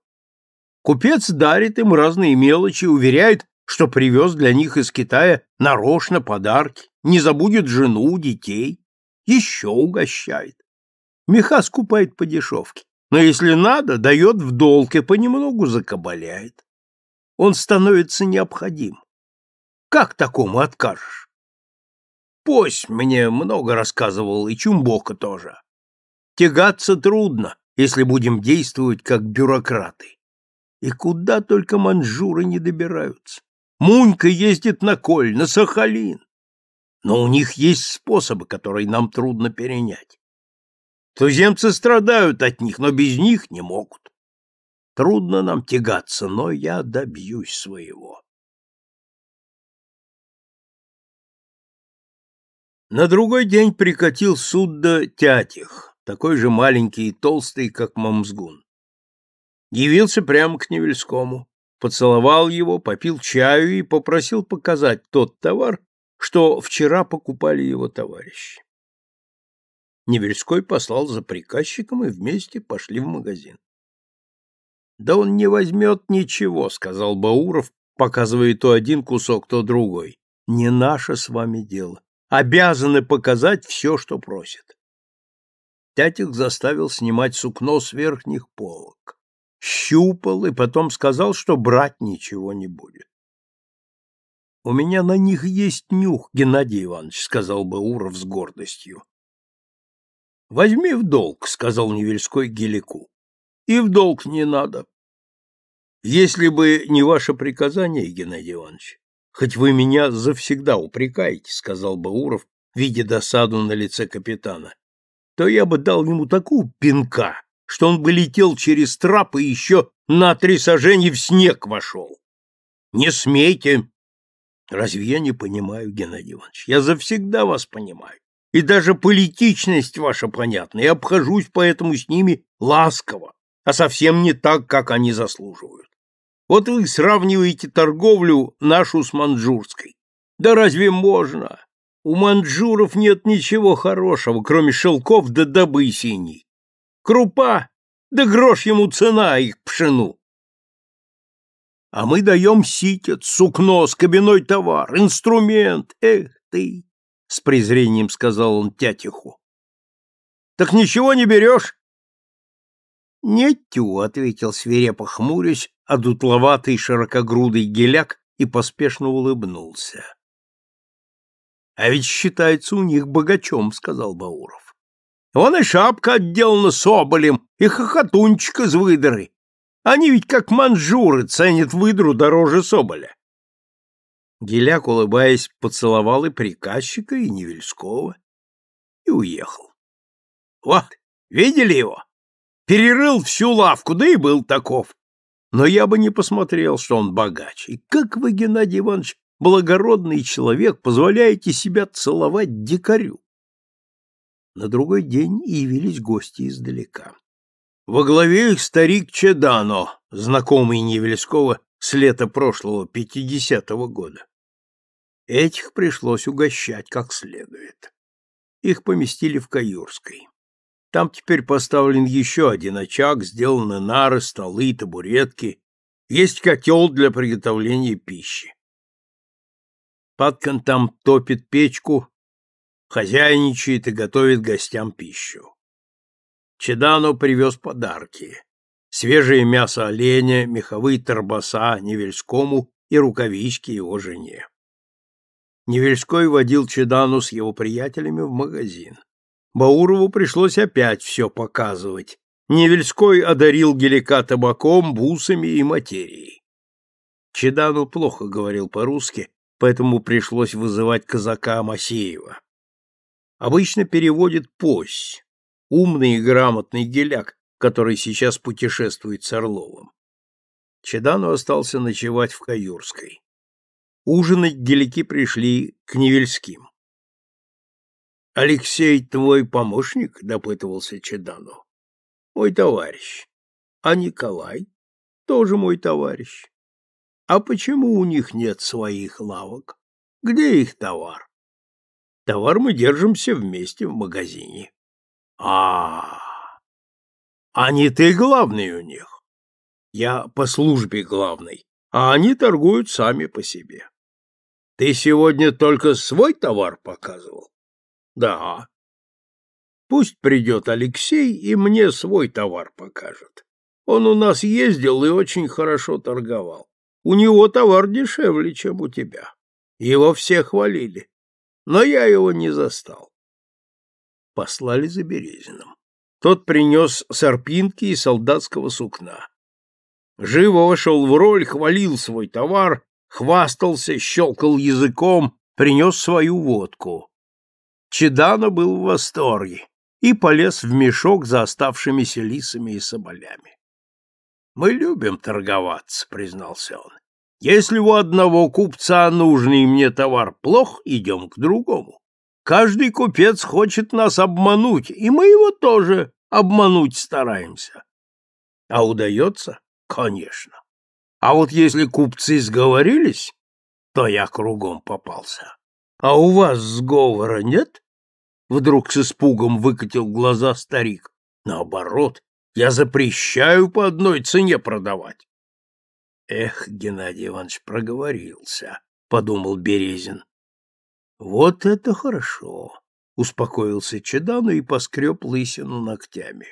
Купец дарит им разные мелочи, уверяет, что привез для них из Китая нарочно подарки, не забудет жену, детей, еще угощает. Меха скупает по дешевке, но если надо, дает в долг и понемногу закабаляет. Он становится необходим. Как такому откажешь? Пусть мне много рассказывал и Чумбока тоже. Тягаться трудно, если будем действовать как бюрократы. И куда только манжуры не добираются. Мунька ездит на Коль, на Сахалин. Но у них есть способы, которые нам трудно перенять. Туземцы страдают от них, но без них не могут. Трудно нам тягаться, но я добьюсь своего. На другой день прикатил Судда Тятих, такой же маленький и толстый, как Мамзгун. Явился прямо к Невельскому поцеловал его, попил чаю и попросил показать тот товар, что вчера покупали его товарищи. Невельской послал за приказчиком и вместе пошли в магазин. «Да он не возьмет ничего», — сказал Бауров, показывая то один кусок, то другой. «Не наше с вами дело. Обязаны показать все, что просит». Тятик заставил снимать сукно с верхних полок щупал и потом сказал, что брать ничего не будет. «У меня на них есть нюх, Геннадий Иванович», — сказал Бауров с гордостью. «Возьми в долг», — сказал Невельской Гелику. «И в долг не надо». «Если бы не ваше приказание, Геннадий Иванович, хоть вы меня завсегда упрекаете», — сказал Бауров, видя досаду на лице капитана, «то я бы дал ему такую пинка, что он бы летел через трап и еще на три сажения в снег вошел. Не смейте. Разве я не понимаю, Геннадий Иванович? Я завсегда вас понимаю. И даже политичность ваша понятна, Я обхожусь поэтому с ними ласково, а совсем не так, как они заслуживают. Вот вы сравниваете торговлю нашу с манжурской. Да разве можно? У манжуров нет ничего хорошего, кроме шелков да добы синей крупа, да грош ему цена их пшену. А мы даем ситец, сукно, скобяной товар, инструмент. Эх ты! — с презрением сказал он тятиху. — Так ничего не берешь? — Нетю, — ответил свирепо хмурясь, одутловатый широкогрудый геляк и поспешно улыбнулся. — А ведь считается у них богачом, — сказал Бауров. Вон и шапка отделана соболем, и хохотунчик из выдры. Они ведь как манжуры ценят выдру дороже соболя. Геляк, улыбаясь, поцеловал и приказчика, и Невельского, и уехал. Вот, видели его? Перерыл всю лавку, да и был таков. Но я бы не посмотрел, что он богач. И как вы, Геннадий Иванович, благородный человек, позволяете себя целовать дикарю? На другой день и явились гости издалека. Во главе их старик Чедано, знакомый Невельского с лета прошлого, 50-го года. Этих пришлось угощать как следует. Их поместили в Каюрской. Там теперь поставлен еще один очаг, сделаны нары, столы, табуретки. Есть котел для приготовления пищи. Паткан там топит печку, хозяйничает и готовит гостям пищу. Чедано привез подарки. Свежее мясо оленя, меховые торбаса Невельскому и рукавички его жене. Невельской водил Чедану с его приятелями в магазин. Баурову пришлось опять все показывать. Невельской одарил Гелика табаком, бусами и материей. Чедану плохо говорил по-русски, поэтому пришлось вызывать казака Масеева обычно переводит «пось», умный и грамотный геляк, который сейчас путешествует с Орловым. Чедану остался ночевать в Каюрской. Ужинать геляки пришли к Невельским. «Алексей твой помощник?» — допытывался Чедану. «Мой товарищ. А Николай?» «Тоже мой товарищ. А почему у них нет своих лавок? Где их товар?» Товар мы держим все вместе в магазине. А, -а, а не ты главный у них. Я по службе главный, а они торгуют сами по себе. Ты сегодня только свой товар показывал? Да. Пусть придет Алексей и мне свой товар покажет. Он у нас ездил и очень хорошо торговал. У него товар дешевле, чем у тебя. Его все хвалили но я его не застал. Послали за Березиным. Тот принес сорпинки и солдатского сукна. Живо вошел в роль, хвалил свой товар, хвастался, щелкал языком, принес свою водку. Чедано был в восторге и полез в мешок за оставшимися лисами и соболями. — Мы любим торговаться, — признался он. Если у одного купца нужный мне товар плох, идем к другому. Каждый купец хочет нас обмануть, и мы его тоже обмануть стараемся. А удается? Конечно. А вот если купцы сговорились, то я кругом попался. А у вас сговора нет? Вдруг с испугом выкатил глаза старик. Наоборот, я запрещаю по одной цене продавать. Эх, Геннадий Иванович проговорился, подумал Березин. Вот это хорошо, успокоился Чедану и поскреб лысину ногтями.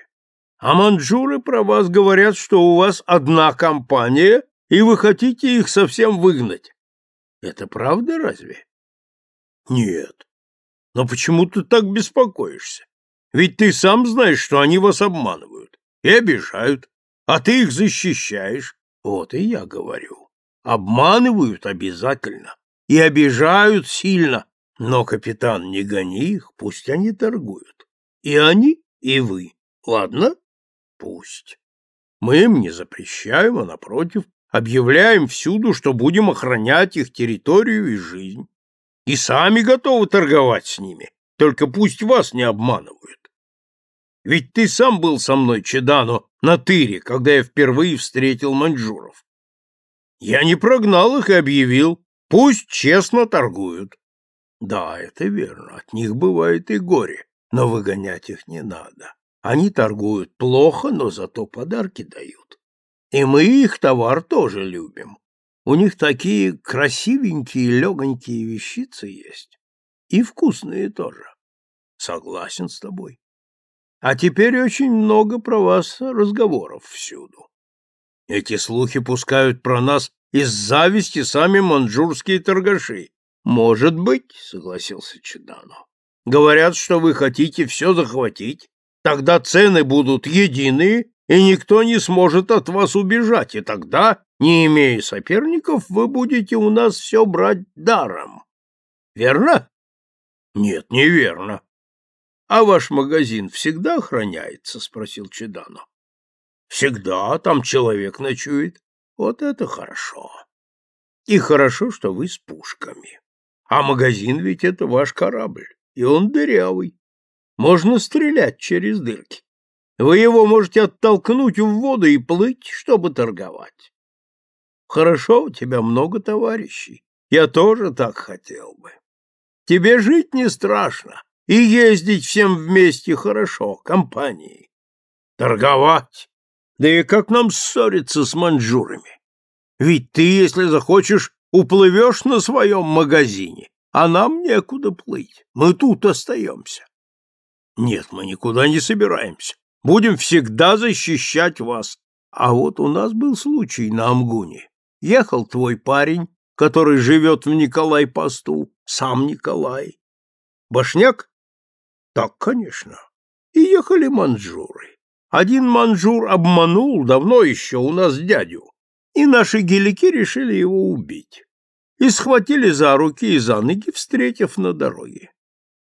А манжуры про вас говорят, что у вас одна компания, и вы хотите их совсем выгнать. Это правда разве? Нет. Но почему ты так беспокоишься? Ведь ты сам знаешь, что они вас обманывают и обижают, а ты их защищаешь, вот и я говорю. Обманывают обязательно. И обижают сильно. Но, капитан, не гони их, пусть они торгуют. И они, и вы. Ладно? Пусть. Мы им не запрещаем, а, напротив, объявляем всюду, что будем охранять их территорию и жизнь. И сами готовы торговать с ними. Только пусть вас не обманывают. Ведь ты сам был со мной, Чедано, на тыре, когда я впервые встретил маньчжуров. Я не прогнал их и объявил, пусть честно торгуют. Да, это верно, от них бывает и горе, но выгонять их не надо. Они торгуют плохо, но зато подарки дают. И мы их товар тоже любим. У них такие красивенькие, легонькие вещицы есть. И вкусные тоже. Согласен с тобой. А теперь очень много про вас разговоров всюду. Эти слухи пускают про нас из зависти сами манчжурские торгаши. Может быть, согласился Чедану. Говорят, что вы хотите все захватить, тогда цены будут едины и никто не сможет от вас убежать, и тогда, не имея соперников, вы будете у нас все брать даром. Верно? Нет, неверно. — А ваш магазин всегда охраняется? — спросил Чедано. — Всегда, там человек ночует. Вот это хорошо. И хорошо, что вы с пушками. А магазин ведь это ваш корабль, и он дырявый. Можно стрелять через дырки. Вы его можете оттолкнуть в воду и плыть, чтобы торговать. Хорошо, у тебя много товарищей. Я тоже так хотел бы. Тебе жить не страшно, и ездить всем вместе хорошо, компанией. Торговать. Да и как нам ссориться с манжурами? Ведь ты, если захочешь, уплывешь на своем магазине, а нам некуда плыть. Мы тут остаемся. Нет, мы никуда не собираемся. Будем всегда защищать вас. А вот у нас был случай на Амгуне. Ехал твой парень, который живет в Николай-Посту, сам Николай. Башняк так, конечно. И ехали манжуры. Один манжур обманул давно еще у нас дядю, и наши гелики решили его убить. И схватили за руки и за ноги, встретив на дороге.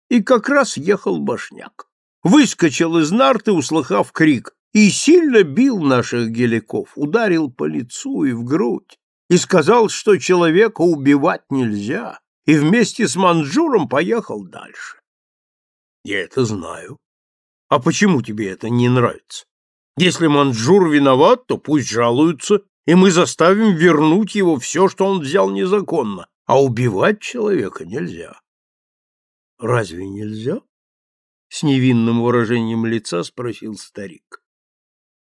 И как раз ехал башняк. Выскочил из нарты, услыхав крик, и сильно бил наших геликов, ударил по лицу и в грудь, и сказал, что человека убивать нельзя, и вместе с манжуром поехал дальше. Я это знаю. А почему тебе это не нравится? Если манжур виноват, то пусть жалуются, и мы заставим вернуть его все, что он взял незаконно. А убивать человека нельзя. Разве нельзя? С невинным выражением лица спросил старик.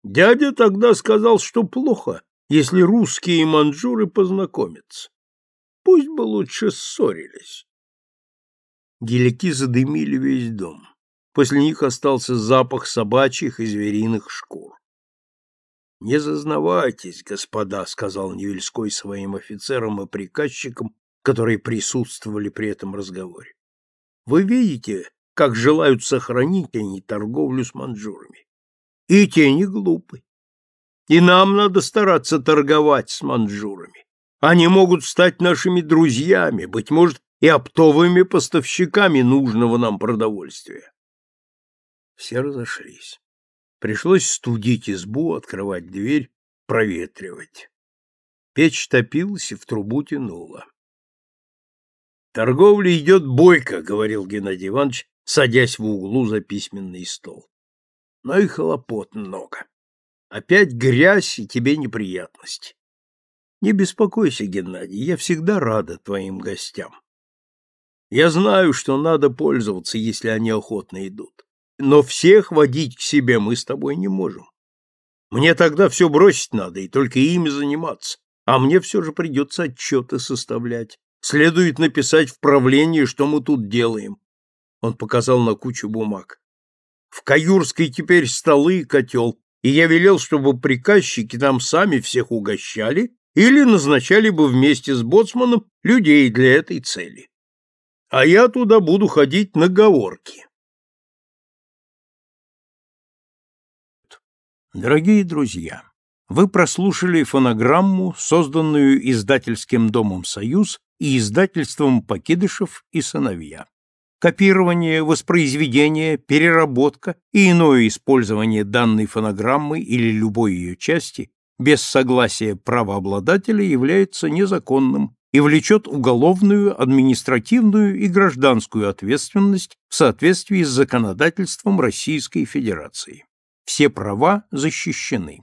Дядя тогда сказал, что плохо, если русские и манжуры познакомятся. Пусть бы лучше ссорились. Геляки задымили весь дом. После них остался запах собачьих и звериных шкур. «Не зазнавайтесь, господа», — сказал Невельской своим офицерам и приказчикам, которые присутствовали при этом разговоре. «Вы видите, как желают сохранить они торговлю с манжурами. И те не глупы. И нам надо стараться торговать с манжурами. Они могут стать нашими друзьями, быть может, и оптовыми поставщиками нужного нам продовольствия. Все разошлись. Пришлось студить избу, открывать дверь, проветривать. Печь топилась и в трубу тянула. «Торговля идет бойко», — говорил Геннадий Иванович, садясь в углу за письменный стол. «Но и хлопот много. Опять грязь и тебе неприятности. Не беспокойся, Геннадий, я всегда рада твоим гостям. Я знаю, что надо пользоваться, если они охотно идут. Но всех водить к себе мы с тобой не можем. Мне тогда все бросить надо и только ими заниматься. А мне все же придется отчеты составлять. Следует написать в правлении, что мы тут делаем. Он показал на кучу бумаг. В Каюрской теперь столы и котел, и я велел, чтобы приказчики там сами всех угощали или назначали бы вместе с боцманом людей для этой цели а я туда буду ходить на говорки. Дорогие друзья, вы прослушали фонограмму, созданную издательским домом «Союз» и издательством «Покидышев и сыновья». Копирование, воспроизведение, переработка и иное использование данной фонограммы или любой ее части без согласия правообладателя является незаконным и влечет уголовную, административную и гражданскую ответственность в соответствии с законодательством Российской Федерации. Все права защищены.